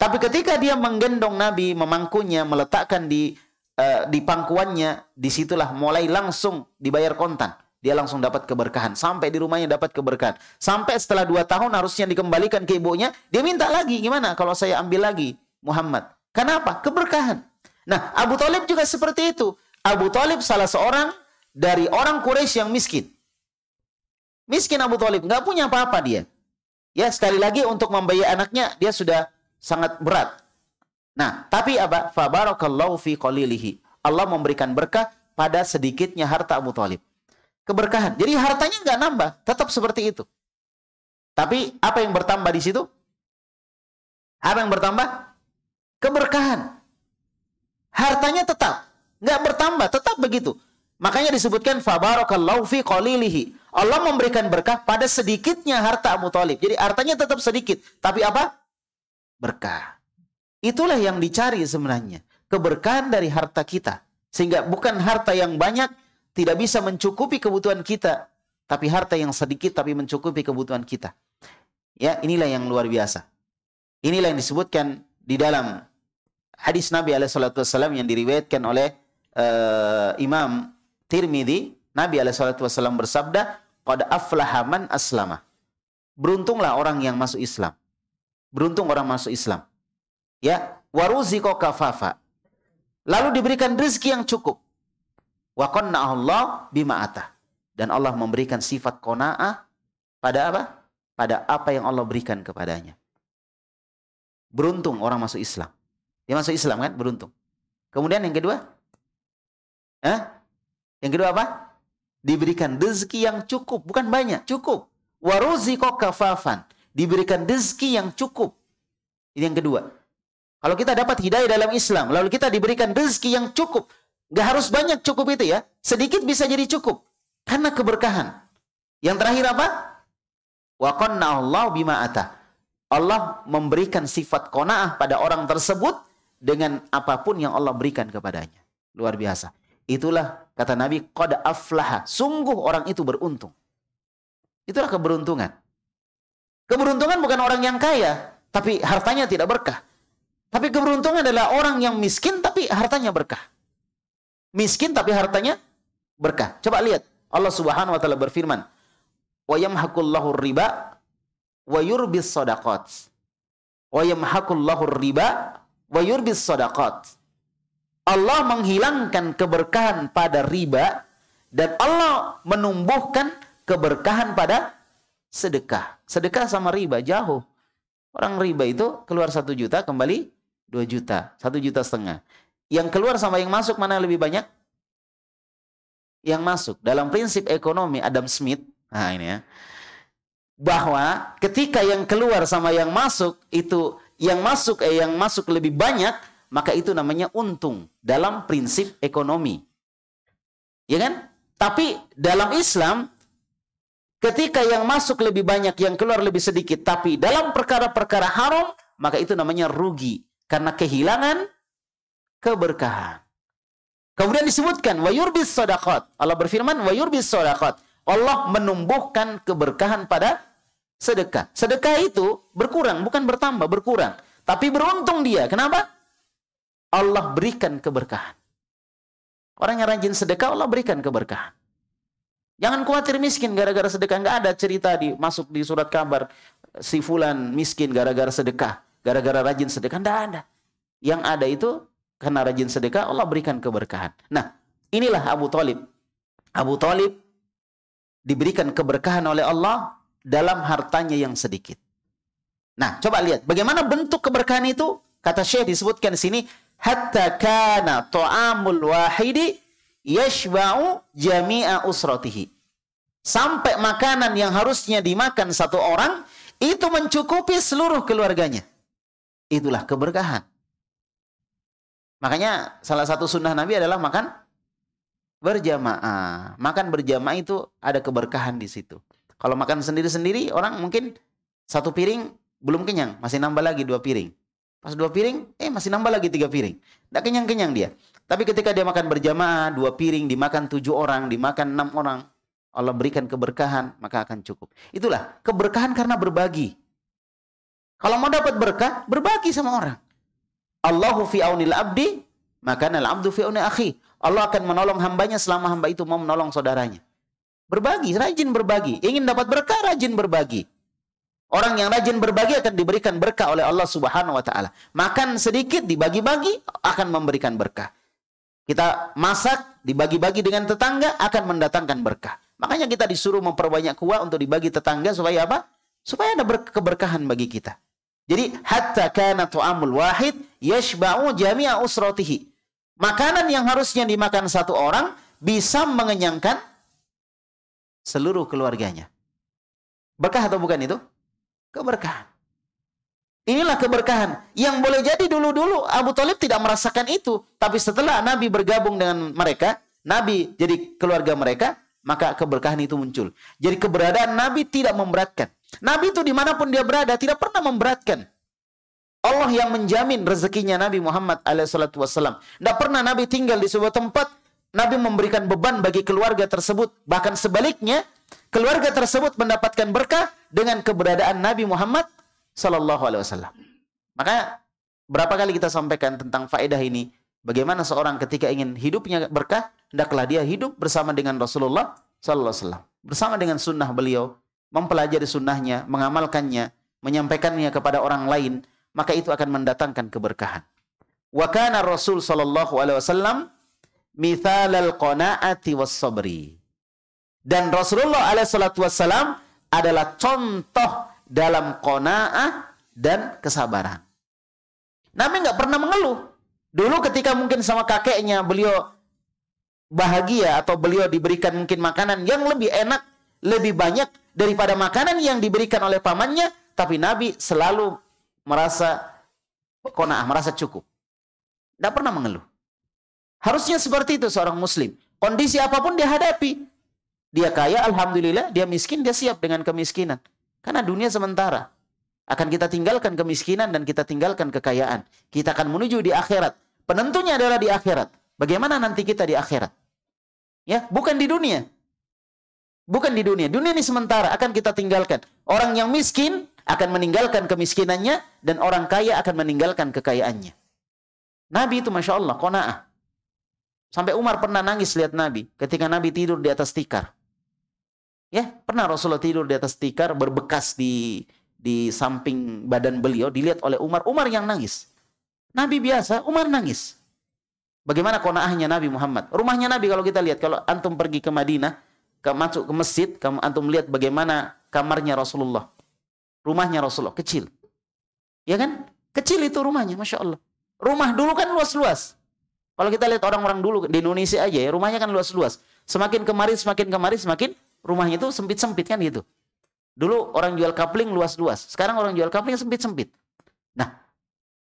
A: Tapi ketika dia menggendong Nabi, memangkunya, meletakkan di uh, di pangkuannya, disitulah mulai langsung dibayar kontan. Dia langsung dapat keberkahan. Sampai di rumahnya dapat keberkahan. Sampai setelah dua tahun harusnya dikembalikan ke ibunya, dia minta lagi gimana kalau saya ambil lagi Muhammad. Kenapa? Keberkahan. Nah, Abu Talib juga seperti itu. Abu Talib salah seorang dari orang Quraisy yang miskin. Miskin Abu Talib, nggak punya apa-apa dia. Ya sekali lagi untuk membayar anaknya dia sudah sangat berat. Nah, tapi apa? Fabarakallahu fi Kolilihi, Allah memberikan berkah pada sedikitnya harta Abu Talib. Keberkahan. Jadi hartanya nggak nambah, tetap seperti itu. Tapi apa yang bertambah di situ? Apa yang bertambah? Keberkahan. Hartanya tetap, nggak bertambah, tetap begitu. Makanya disebutkan fabarakallahu fi qalilihi. Allah memberikan berkah pada sedikitnya harta Abu Talib. Jadi hartanya tetap sedikit, tapi apa? Berkah. Itulah yang dicari sebenarnya. Keberkahan dari harta kita. Sehingga bukan harta yang banyak tidak bisa mencukupi kebutuhan kita. Tapi harta yang sedikit tapi mencukupi kebutuhan kita. Ya, inilah yang luar biasa. Inilah yang disebutkan di dalam hadis Nabi alaihi yang diriwayatkan oleh uh, Imam Tirmidzi, Nabi Wasallam bersabda, "Qad aflaha man aslama." Beruntunglah orang yang masuk Islam. Beruntung orang masuk Islam. Ya, waruziko kafafa. Lalu diberikan rezeki yang cukup. Wa Allah ata. Dan Allah memberikan sifat kona'ah pada apa? Pada apa yang Allah berikan kepadanya. Beruntung orang masuk Islam. Dia masuk Islam kan? Beruntung. Kemudian yang kedua. Eh? Yang kedua apa? Diberikan rezeki yang cukup, bukan banyak, cukup. Waruziko kafafan. Diberikan rezeki yang cukup. Ini yang kedua. Kalau kita dapat hidayah dalam Islam, lalu kita diberikan rezeki yang cukup. Gak harus banyak cukup itu ya. Sedikit bisa jadi cukup. Karena keberkahan. Yang terakhir apa? Wa Allah bima ata. Allah memberikan sifat kona'ah pada orang tersebut dengan apapun yang Allah berikan kepadanya. Luar biasa. Itulah kata Nabi, qad aflaha. Sungguh orang itu beruntung. Itulah keberuntungan. Keberuntungan bukan orang yang kaya, tapi hartanya tidak berkah. Tapi keberuntungan adalah orang yang miskin tapi hartanya berkah. Miskin tapi hartanya berkah. Coba lihat Allah Subhanahu wa taala berfirman, "Wa yamhaqullahu riba wa yurbis sadaqat." Wa riba wa yurbis sadaqat. Allah menghilangkan keberkahan pada riba dan Allah menumbuhkan keberkahan pada sedekah. Sedekah sama riba jauh. Orang riba itu keluar satu juta kembali dua juta, satu juta setengah. Yang keluar sama yang masuk mana lebih banyak? Yang masuk. Dalam prinsip ekonomi Adam Smith, nah ini ya. Bahwa ketika yang keluar sama yang masuk itu yang masuk eh yang masuk lebih banyak, maka itu namanya untung dalam prinsip ekonomi. Ya kan? Tapi dalam Islam ketika yang masuk lebih banyak, yang keluar lebih sedikit, tapi dalam perkara-perkara haram, maka itu namanya rugi karena kehilangan keberkahan. Kemudian disebutkan wayurbis yurbis sadaqat. Allah berfirman wayurbis yurbis sadaqat. Allah menumbuhkan keberkahan pada sedekah. Sedekah itu berkurang, bukan bertambah, berkurang. Tapi beruntung dia. Kenapa? Allah berikan keberkahan. Orang yang rajin sedekah, Allah berikan keberkahan. Jangan khawatir miskin gara-gara sedekah. Nggak ada cerita di masuk di surat kabar si fulan miskin gara-gara sedekah, gara-gara rajin sedekah. Nggak ada. Yang ada itu karena rajin sedekah Allah berikan keberkahan. Nah, inilah Abu Talib. Abu Talib diberikan keberkahan oleh Allah dalam hartanya yang sedikit. Nah, coba lihat bagaimana bentuk keberkahan itu. Kata Syekh disebutkan di sini hatta kana ta'amul wahidi yashba'u jami'a usratihi. Sampai makanan yang harusnya dimakan satu orang itu mencukupi seluruh keluarganya. Itulah keberkahan. Makanya salah satu sunnah Nabi adalah makan berjamaah. Makan berjamaah itu ada keberkahan di situ. Kalau makan sendiri-sendiri orang mungkin satu piring belum kenyang, masih nambah lagi dua piring. Pas dua piring, eh masih nambah lagi tiga piring. Tidak kenyang-kenyang dia. Tapi ketika dia makan berjamaah, dua piring, dimakan tujuh orang, dimakan enam orang, Allah berikan keberkahan, maka akan cukup. Itulah keberkahan karena berbagi. Kalau mau dapat berkah, berbagi sama orang. Allahu fi aunil abdi, maka nal abdu fi auni akhi. Allah akan menolong hambanya selama hamba itu mau menolong saudaranya. Berbagi, rajin berbagi. Ingin dapat berkah, rajin berbagi. Orang yang rajin berbagi akan diberikan berkah oleh Allah Subhanahu wa taala. Makan sedikit dibagi-bagi akan memberikan berkah. Kita masak dibagi-bagi dengan tetangga akan mendatangkan berkah. Makanya kita disuruh memperbanyak kuah untuk dibagi tetangga supaya apa? Supaya ada keberkahan bagi kita. Jadi hatta kana tu'amul wahid yashba'u jami'a usratihi. Makanan yang harusnya dimakan satu orang bisa mengenyangkan seluruh keluarganya. Berkah atau bukan itu? keberkahan. Inilah keberkahan. Yang boleh jadi dulu-dulu Abu Talib tidak merasakan itu. Tapi setelah Nabi bergabung dengan mereka, Nabi jadi keluarga mereka, maka keberkahan itu muncul. Jadi keberadaan Nabi tidak memberatkan. Nabi itu dimanapun dia berada tidak pernah memberatkan. Allah yang menjamin rezekinya Nabi Muhammad alaihissalatu wassalam. Tidak pernah Nabi tinggal di sebuah tempat, Nabi memberikan beban bagi keluarga tersebut. Bahkan sebaliknya, keluarga tersebut mendapatkan berkah dengan keberadaan Nabi Muhammad Sallallahu Alaihi Wasallam. Maka berapa kali kita sampaikan tentang faedah ini? Bagaimana seorang ketika ingin hidupnya berkah, hendaklah dia hidup bersama dengan Rasulullah Sallallahu Alaihi Wasallam, bersama dengan sunnah beliau, mempelajari sunnahnya, mengamalkannya, menyampaikannya kepada orang lain, maka itu akan mendatangkan keberkahan. Wa Rasul Sallallahu Alaihi Wasallam mithal al qanaati was sabri. Dan Rasulullah alaihissalatu wassalam adalah contoh dalam kona'ah dan kesabaran. Nabi nggak pernah mengeluh. Dulu ketika mungkin sama kakeknya beliau bahagia atau beliau diberikan mungkin makanan yang lebih enak, lebih banyak daripada makanan yang diberikan oleh pamannya, tapi Nabi selalu merasa kona'ah, merasa cukup. Nggak pernah mengeluh. Harusnya seperti itu seorang muslim. Kondisi apapun dihadapi. Dia kaya, alhamdulillah. Dia miskin, dia siap dengan kemiskinan. Karena dunia sementara. Akan kita tinggalkan kemiskinan dan kita tinggalkan kekayaan. Kita akan menuju di akhirat. Penentunya adalah di akhirat. Bagaimana nanti kita di akhirat? Ya, bukan di dunia. Bukan di dunia. Dunia ini sementara akan kita tinggalkan. Orang yang miskin akan meninggalkan kemiskinannya dan orang kaya akan meninggalkan kekayaannya. Nabi itu masya Allah kona'ah. Sampai Umar pernah nangis lihat Nabi ketika Nabi tidur di atas tikar. Ya, pernah Rasulullah tidur di atas tikar berbekas di di samping badan beliau dilihat oleh Umar. Umar yang nangis. Nabi biasa, Umar nangis. Bagaimana konaahnya Nabi Muhammad? Rumahnya Nabi kalau kita lihat, kalau antum pergi ke Madinah, ke masuk ke masjid, kamu antum lihat bagaimana kamarnya Rasulullah. Rumahnya Rasulullah kecil. Ya kan? Kecil itu rumahnya, Masya Allah. Rumah dulu kan luas-luas. Kalau kita lihat orang-orang dulu di Indonesia aja ya, rumahnya kan luas-luas. Semakin kemari, semakin kemari, semakin rumahnya itu sempit-sempit kan gitu. Dulu orang jual kapling luas-luas, sekarang orang jual kapling sempit-sempit. Nah,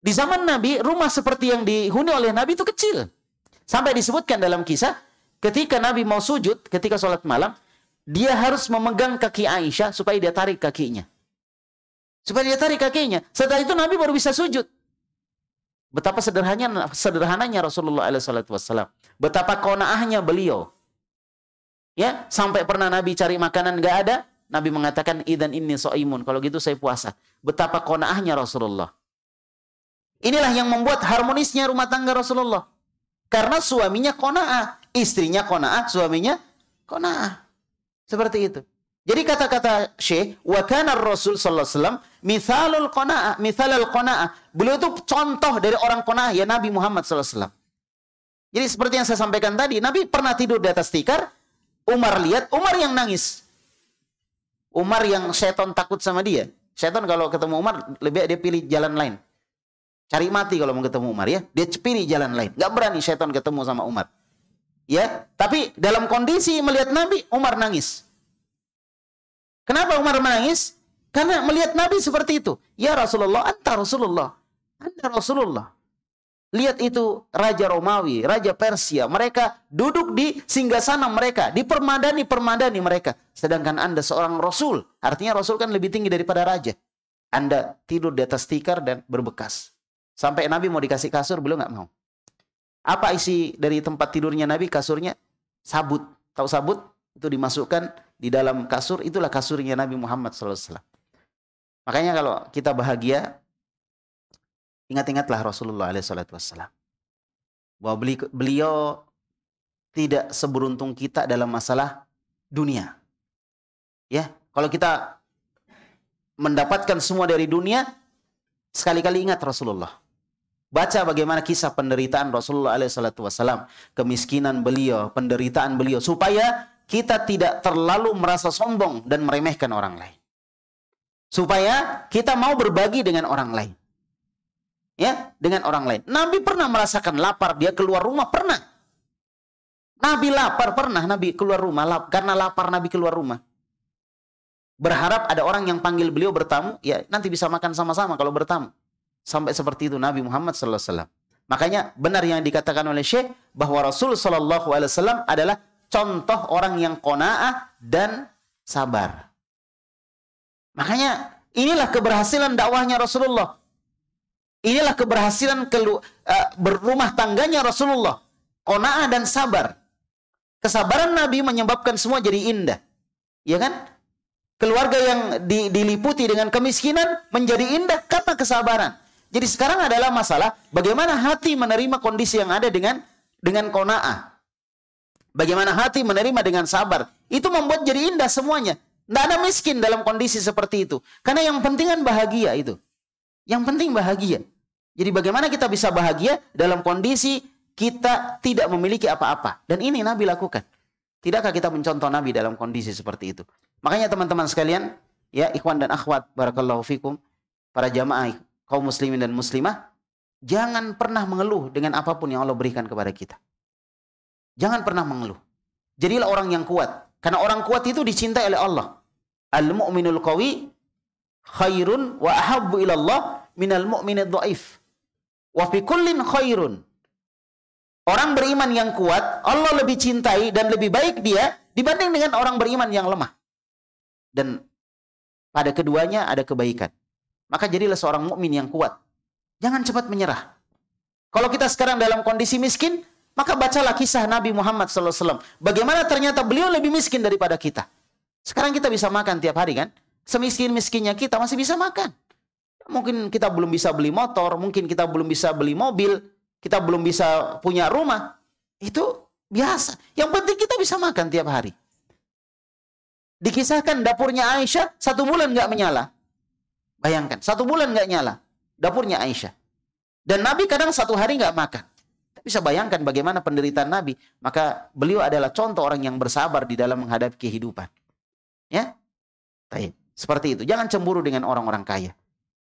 A: di zaman Nabi rumah seperti yang dihuni oleh Nabi itu kecil. Sampai disebutkan dalam kisah ketika Nabi mau sujud ketika sholat malam, dia harus memegang kaki Aisyah supaya dia tarik kakinya. Supaya dia tarik kakinya. Setelah itu Nabi baru bisa sujud. Betapa sederhananya sederhananya Rasulullah SAW. Betapa konaahnya beliau. Ya, sampai pernah Nabi cari makanan nggak ada, Nabi mengatakan idan ini soimun. Kalau gitu saya puasa. Betapa konaahnya Rasulullah. Inilah yang membuat harmonisnya rumah tangga Rasulullah. Karena suaminya konaah, istrinya konaah, suaminya konaah. Seperti itu. Jadi kata-kata Syekh, wa kana Rasul sallallahu alaihi wasallam mithalul qanaah, misalul qanaah. Beliau itu contoh dari orang qanaah ya Nabi Muhammad sallallahu alaihi wasallam. Jadi seperti yang saya sampaikan tadi, Nabi pernah tidur di atas tikar, Umar lihat, Umar yang nangis. Umar yang seton takut sama dia. Seton kalau ketemu Umar, lebih dia pilih jalan lain. Cari mati kalau mau ketemu Umar ya. Dia pilih jalan lain. Gak berani seton ketemu sama Umar. Ya, tapi dalam kondisi melihat Nabi, Umar nangis. Kenapa Umar menangis? Karena melihat Nabi seperti itu. Ya Rasulullah, anta Rasulullah. Anta Rasulullah. Lihat itu Raja Romawi, Raja Persia. Mereka duduk di singgasana mereka. di permadani permadani mereka. Sedangkan Anda seorang Rasul. Artinya Rasul kan lebih tinggi daripada Raja. Anda tidur di atas tikar dan berbekas. Sampai Nabi mau dikasih kasur, belum nggak mau. Apa isi dari tempat tidurnya Nabi? Kasurnya sabut. Tahu sabut? Itu dimasukkan di dalam kasur. Itulah kasurnya Nabi Muhammad SAW. Makanya kalau kita bahagia, Ingat-ingatlah Rasulullah SAW. Bahwa beliau tidak seberuntung kita dalam masalah dunia. Ya, kalau kita mendapatkan semua dari dunia, sekali-kali ingat Rasulullah. Baca bagaimana kisah penderitaan Rasulullah SAW, kemiskinan beliau, penderitaan beliau, supaya kita tidak terlalu merasa sombong dan meremehkan orang lain. Supaya kita mau berbagi dengan orang lain ya dengan orang lain. Nabi pernah merasakan lapar, dia keluar rumah pernah. Nabi lapar pernah, Nabi keluar rumah lap, karena lapar Nabi keluar rumah. Berharap ada orang yang panggil beliau bertamu, ya nanti bisa makan sama-sama kalau bertamu. Sampai seperti itu Nabi Muhammad sallallahu alaihi wasallam. Makanya benar yang dikatakan oleh Syekh bahwa Rasul sallallahu alaihi wasallam adalah contoh orang yang konaah dan sabar. Makanya inilah keberhasilan dakwahnya Rasulullah Inilah keberhasilan kelu, uh, berumah tangganya Rasulullah. konaah dan sabar. Kesabaran Nabi menyebabkan semua jadi indah. Ya kan? Keluarga yang di, diliputi dengan kemiskinan menjadi indah karena kesabaran. Jadi sekarang adalah masalah bagaimana hati menerima kondisi yang ada dengan dengan kona'ah. Bagaimana hati menerima dengan sabar. Itu membuat jadi indah semuanya. Tidak ada miskin dalam kondisi seperti itu. Karena yang penting kan bahagia itu. Yang penting bahagia. Jadi bagaimana kita bisa bahagia dalam kondisi kita tidak memiliki apa-apa. Dan ini Nabi lakukan. Tidakkah kita mencontoh Nabi dalam kondisi seperti itu? Makanya teman-teman sekalian, ya ikhwan dan akhwat, barakallahu fikum, para jamaah, kaum muslimin dan muslimah, jangan pernah mengeluh dengan apapun yang Allah berikan kepada kita. Jangan pernah mengeluh. Jadilah orang yang kuat. Karena orang kuat itu dicintai oleh Allah. Al-mu'minul qawi khairun wa ahabbu ilallah minal mu'minid dhaif. Wa khairun. Orang beriman yang kuat, Allah lebih cintai dan lebih baik dia dibanding dengan orang beriman yang lemah. Dan pada keduanya ada kebaikan. Maka jadilah seorang mukmin yang kuat. Jangan cepat menyerah. Kalau kita sekarang dalam kondisi miskin, maka bacalah kisah Nabi Muhammad SAW. Bagaimana ternyata beliau lebih miskin daripada kita. Sekarang kita bisa makan tiap hari kan? Semiskin-miskinnya kita masih bisa makan. Mungkin kita belum bisa beli motor, mungkin kita belum bisa beli mobil, kita belum bisa punya rumah. Itu biasa. Yang penting kita bisa makan tiap hari. Dikisahkan dapurnya Aisyah satu bulan nggak menyala. Bayangkan, satu bulan nggak nyala dapurnya Aisyah. Dan Nabi kadang satu hari nggak makan. Bisa bayangkan bagaimana penderitaan Nabi. Maka beliau adalah contoh orang yang bersabar di dalam menghadapi kehidupan. Ya, Taib. Seperti itu. Jangan cemburu dengan orang-orang kaya.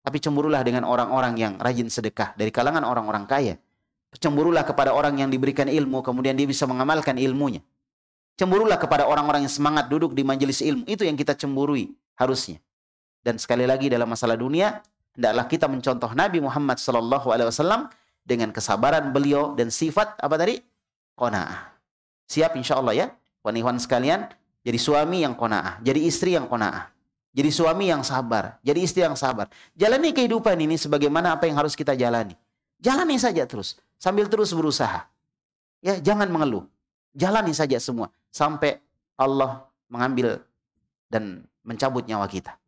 A: Tapi cemburulah dengan orang-orang yang rajin sedekah dari kalangan orang-orang kaya. Cemburulah kepada orang yang diberikan ilmu kemudian dia bisa mengamalkan ilmunya. Cemburulah kepada orang-orang yang semangat duduk di majelis ilmu. Itu yang kita cemburui harusnya. Dan sekali lagi dalam masalah dunia, hendaklah kita mencontoh Nabi Muhammad SAW dengan kesabaran beliau dan sifat apa tadi? konaah. Siap insya Allah ya, wanita sekalian. Jadi suami yang konaah, jadi istri yang konaah. Jadi suami yang sabar, jadi istri yang sabar. Jalani kehidupan ini sebagaimana apa yang harus kita jalani. Jalani saja terus, sambil terus berusaha. Ya, jangan mengeluh. Jalani saja semua sampai Allah mengambil dan mencabut nyawa kita.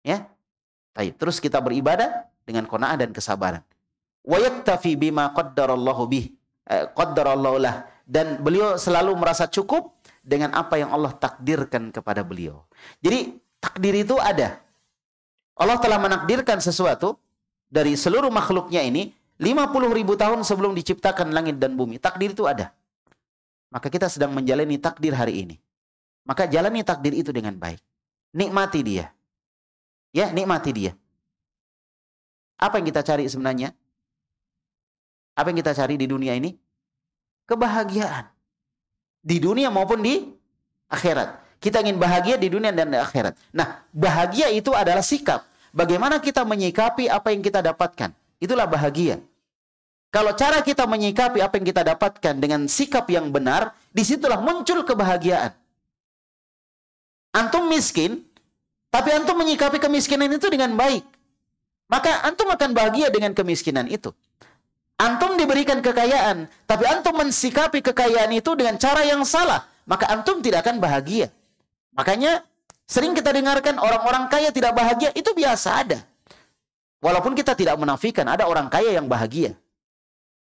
A: Ya. Tapi terus kita beribadah dengan qanaah dan kesabaran. Wa yaktafi bima qaddarallahu bih. Eh, qaddarallahu lah. Dan beliau selalu merasa cukup dengan apa yang Allah takdirkan kepada beliau. Jadi Takdir itu ada. Allah telah menakdirkan sesuatu dari seluruh makhluknya ini 50 ribu tahun sebelum diciptakan langit dan bumi. Takdir itu ada. Maka kita sedang menjalani takdir hari ini. Maka jalani takdir itu dengan baik. Nikmati dia. Ya, nikmati dia. Apa yang kita cari sebenarnya? Apa yang kita cari di dunia ini? Kebahagiaan. Di dunia maupun di akhirat. Kita ingin bahagia di dunia dan di akhirat. Nah, bahagia itu adalah sikap. Bagaimana kita menyikapi apa yang kita dapatkan. Itulah bahagia. Kalau cara kita menyikapi apa yang kita dapatkan dengan sikap yang benar, disitulah muncul kebahagiaan. Antum miskin, tapi antum menyikapi kemiskinan itu dengan baik. Maka antum akan bahagia dengan kemiskinan itu. Antum diberikan kekayaan, tapi antum mensikapi kekayaan itu dengan cara yang salah maka antum tidak akan bahagia. Makanya sering kita dengarkan orang-orang kaya tidak bahagia itu biasa ada. Walaupun kita tidak menafikan ada orang kaya yang bahagia.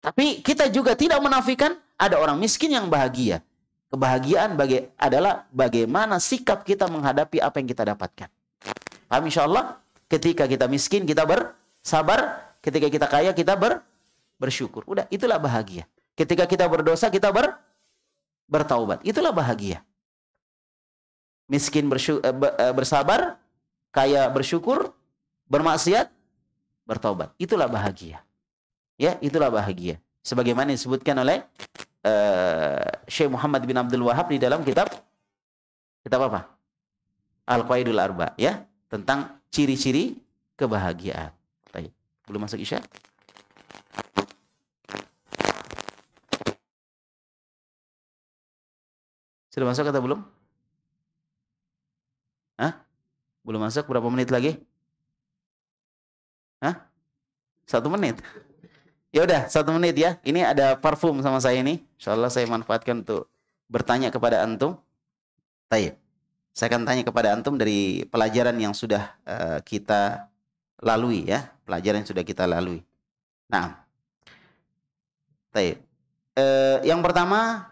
A: Tapi kita juga tidak menafikan ada orang miskin yang bahagia. Kebahagiaan baga adalah bagaimana sikap kita menghadapi apa yang kita dapatkan. Paham insya Allah? Ketika kita miskin kita bersabar. Ketika kita kaya kita ber bersyukur. Udah itulah bahagia. Ketika kita berdosa kita ber bertaubat. Itulah bahagia miskin eh, eh, bersabar, kaya bersyukur, bermaksiat, bertobat. Itulah bahagia. Ya, itulah bahagia. Sebagaimana disebutkan oleh uh, Syekh Muhammad bin Abdul Wahab di dalam kitab kitab apa? Al-Qaidul Arba, ya, tentang ciri-ciri kebahagiaan. Baik. Belum masuk Isya? Sudah masuk atau belum? Hah? Belum masuk berapa menit lagi? Hah? Satu menit. Ya udah, satu menit ya. Ini ada parfum sama saya ini. Insya saya manfaatkan untuk bertanya kepada antum. Tayyib. Saya akan tanya kepada antum dari pelajaran yang sudah uh, kita lalui ya. Pelajaran yang sudah kita lalui. Nah. Tayyib. Uh, eh, yang pertama,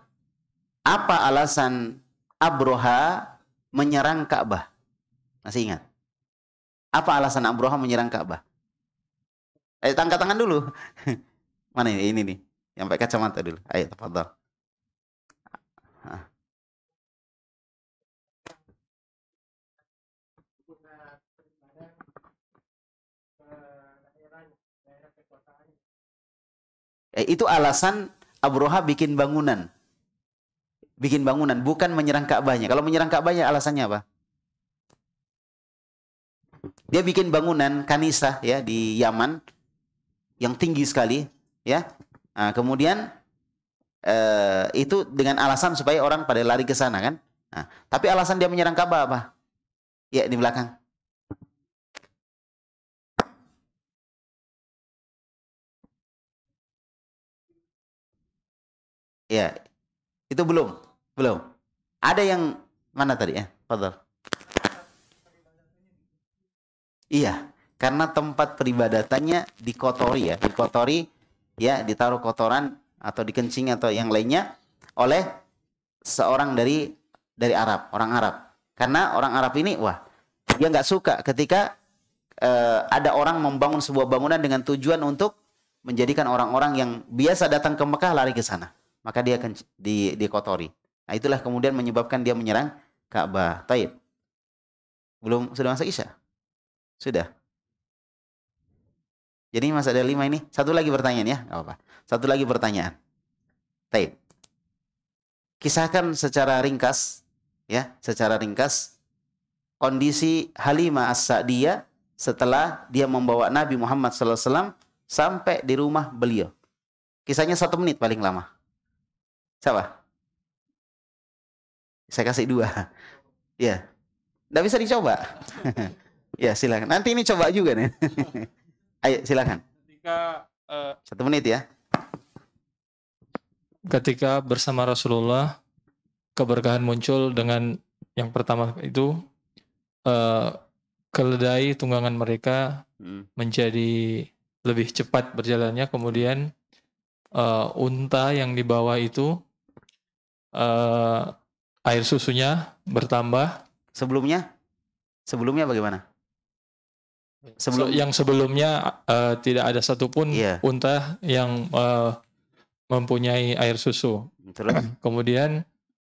A: apa alasan Abroha menyerang Ka'bah? Masih ingat? Apa alasan Abroha menyerang Ka'bah? Ayo eh, tangkat tangan dulu. Mana ini? Ini nih. Yang pakai kacamata dulu. Ayo, tafadhol. Ah. Eh, itu alasan Abroha bikin bangunan. Bikin bangunan, bukan menyerang Ka'bahnya. Kalau menyerang Ka'bahnya alasannya apa? Dia bikin bangunan kanisa ya di Yaman yang tinggi sekali ya. Nah, kemudian eh, itu dengan alasan supaya orang pada lari ke sana kan. Nah, tapi alasan dia menyerang Ka'bah apa? Ya di belakang. Ya, itu belum, belum. Ada yang mana tadi ya? Fadal. Iya, karena tempat peribadatannya dikotori ya, dikotori ya, ditaruh kotoran atau dikencing atau yang lainnya oleh seorang dari dari Arab, orang Arab. Karena orang Arab ini wah, dia nggak suka ketika eh, ada orang membangun sebuah bangunan dengan tujuan untuk menjadikan orang-orang yang biasa datang ke Mekah lari ke sana. Maka dia akan di, dikotori. Nah, itulah kemudian menyebabkan dia menyerang Ka'bah. Taib. Belum sudah masuk Isya? Sudah. Jadi masih ada lima ini. Satu lagi pertanyaan ya, nggak apa-apa. Satu lagi pertanyaan. Baik. Kisahkan secara ringkas, ya, secara ringkas kondisi Halimah as dia setelah dia membawa Nabi Muhammad SAW sampai di rumah beliau. Kisahnya satu menit paling lama. Siapa? Saya kasih dua. Ya. Tidak bisa dicoba. Ya silakan. Nanti ini coba juga nih. Ayo silakan. Ketika uh, satu menit ya.
C: Ketika bersama Rasulullah keberkahan muncul dengan yang pertama itu uh, keledai tunggangan mereka hmm. menjadi lebih cepat berjalannya. Kemudian uh, unta yang dibawa itu uh, air susunya bertambah. Sebelumnya? Sebelumnya bagaimana? Sebelum yang sebelumnya uh, tidak ada satupun yeah. unta yang uh, mempunyai air susu. Terus. Kemudian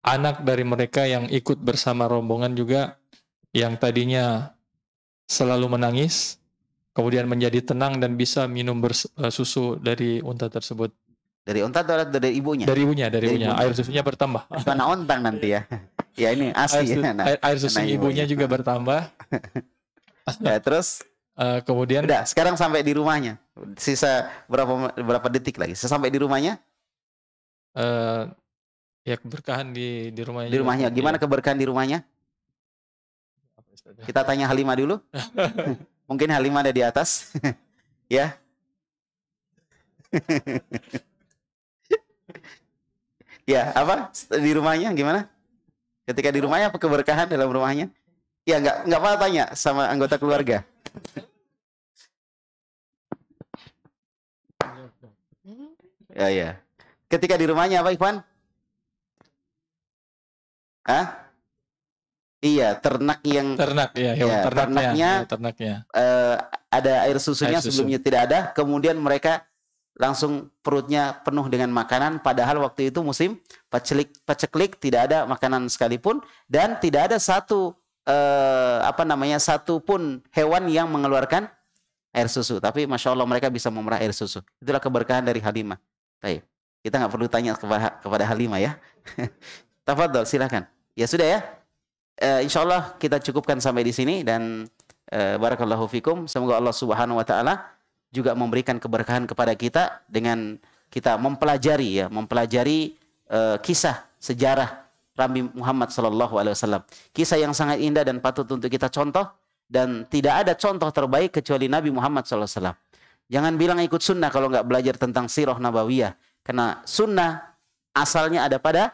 C: anak dari mereka yang ikut bersama rombongan juga yang tadinya selalu menangis, kemudian menjadi tenang dan bisa minum eh, susu dari unta tersebut.
A: Dari unta atau dari ibunya? Dari ibunya, dari, dari ibunya. ibunya. Air susunya bertambah. Karena ontang nanti ya. Ya ini asli. Air, su ya, nah, air, air susu ibunya, ibunya juga bertambah. ya, terus Uh, kemudian udah sekarang sampai di rumahnya sisa berapa berapa detik lagi sampai di rumahnya uh, ya keberkahan di di rumahnya di rumahnya juga. Iya. gimana keberkahan di rumahnya kita tanya Halimah dulu mungkin Halimah ada di atas ya ya apa di rumahnya gimana ketika di rumahnya apa keberkahan dalam rumahnya ya nggak nggak apa tanya sama anggota keluarga Ya ya. Ketika di rumahnya apa Ikhwan? Hah? Iya, ternak yang ternak ya, ya, iya, ternaknya, ternaknya, ya, ternaknya. Uh, ada air susunya air susu. sebelumnya tidak ada, kemudian mereka langsung perutnya penuh dengan makanan padahal waktu itu musim paceklik paceklik tidak ada makanan sekalipun dan tidak ada satu uh, apa namanya satu pun hewan yang mengeluarkan air susu tapi masya Allah mereka bisa memerah air susu itulah keberkahan dari Halimah Baik. Kita nggak perlu tanya kepada, kepada Halimah ya. Tafadhol, silahkan. Ya sudah ya. E, eh, insya Allah kita cukupkan sampai di sini dan e, barakallahu fikum. Semoga Allah Subhanahu wa taala juga memberikan keberkahan kepada kita dengan kita mempelajari ya, mempelajari e, kisah sejarah Nabi Muhammad Shallallahu Alaihi Wasallam. Kisah yang sangat indah dan patut untuk kita contoh dan tidak ada contoh terbaik kecuali Nabi Muhammad Shallallahu Alaihi Wasallam. Jangan bilang ikut sunnah kalau nggak belajar tentang sirah nabawiyah. Karena sunnah asalnya ada pada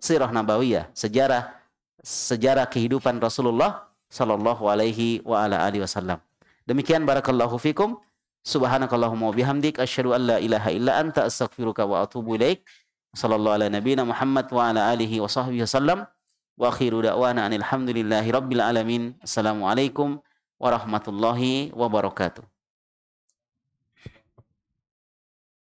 A: sirah nabawiyah, sejarah sejarah kehidupan Rasulullah Shallallahu alaihi wa ala wasallam. Demikian barakallahu fikum. Subhanakallahumma wa bihamdik asyhadu an la ilaha illa anta astaghfiruka wa atubu ilaik. Sallallahu ala nabiyyina Muhammad wa ala alihi wa sahbihi wasallam. Wa akhiru da'wana anil hamdulillahi rabbil alamin. Assalamualaikum warahmatullahi wabarakatuh.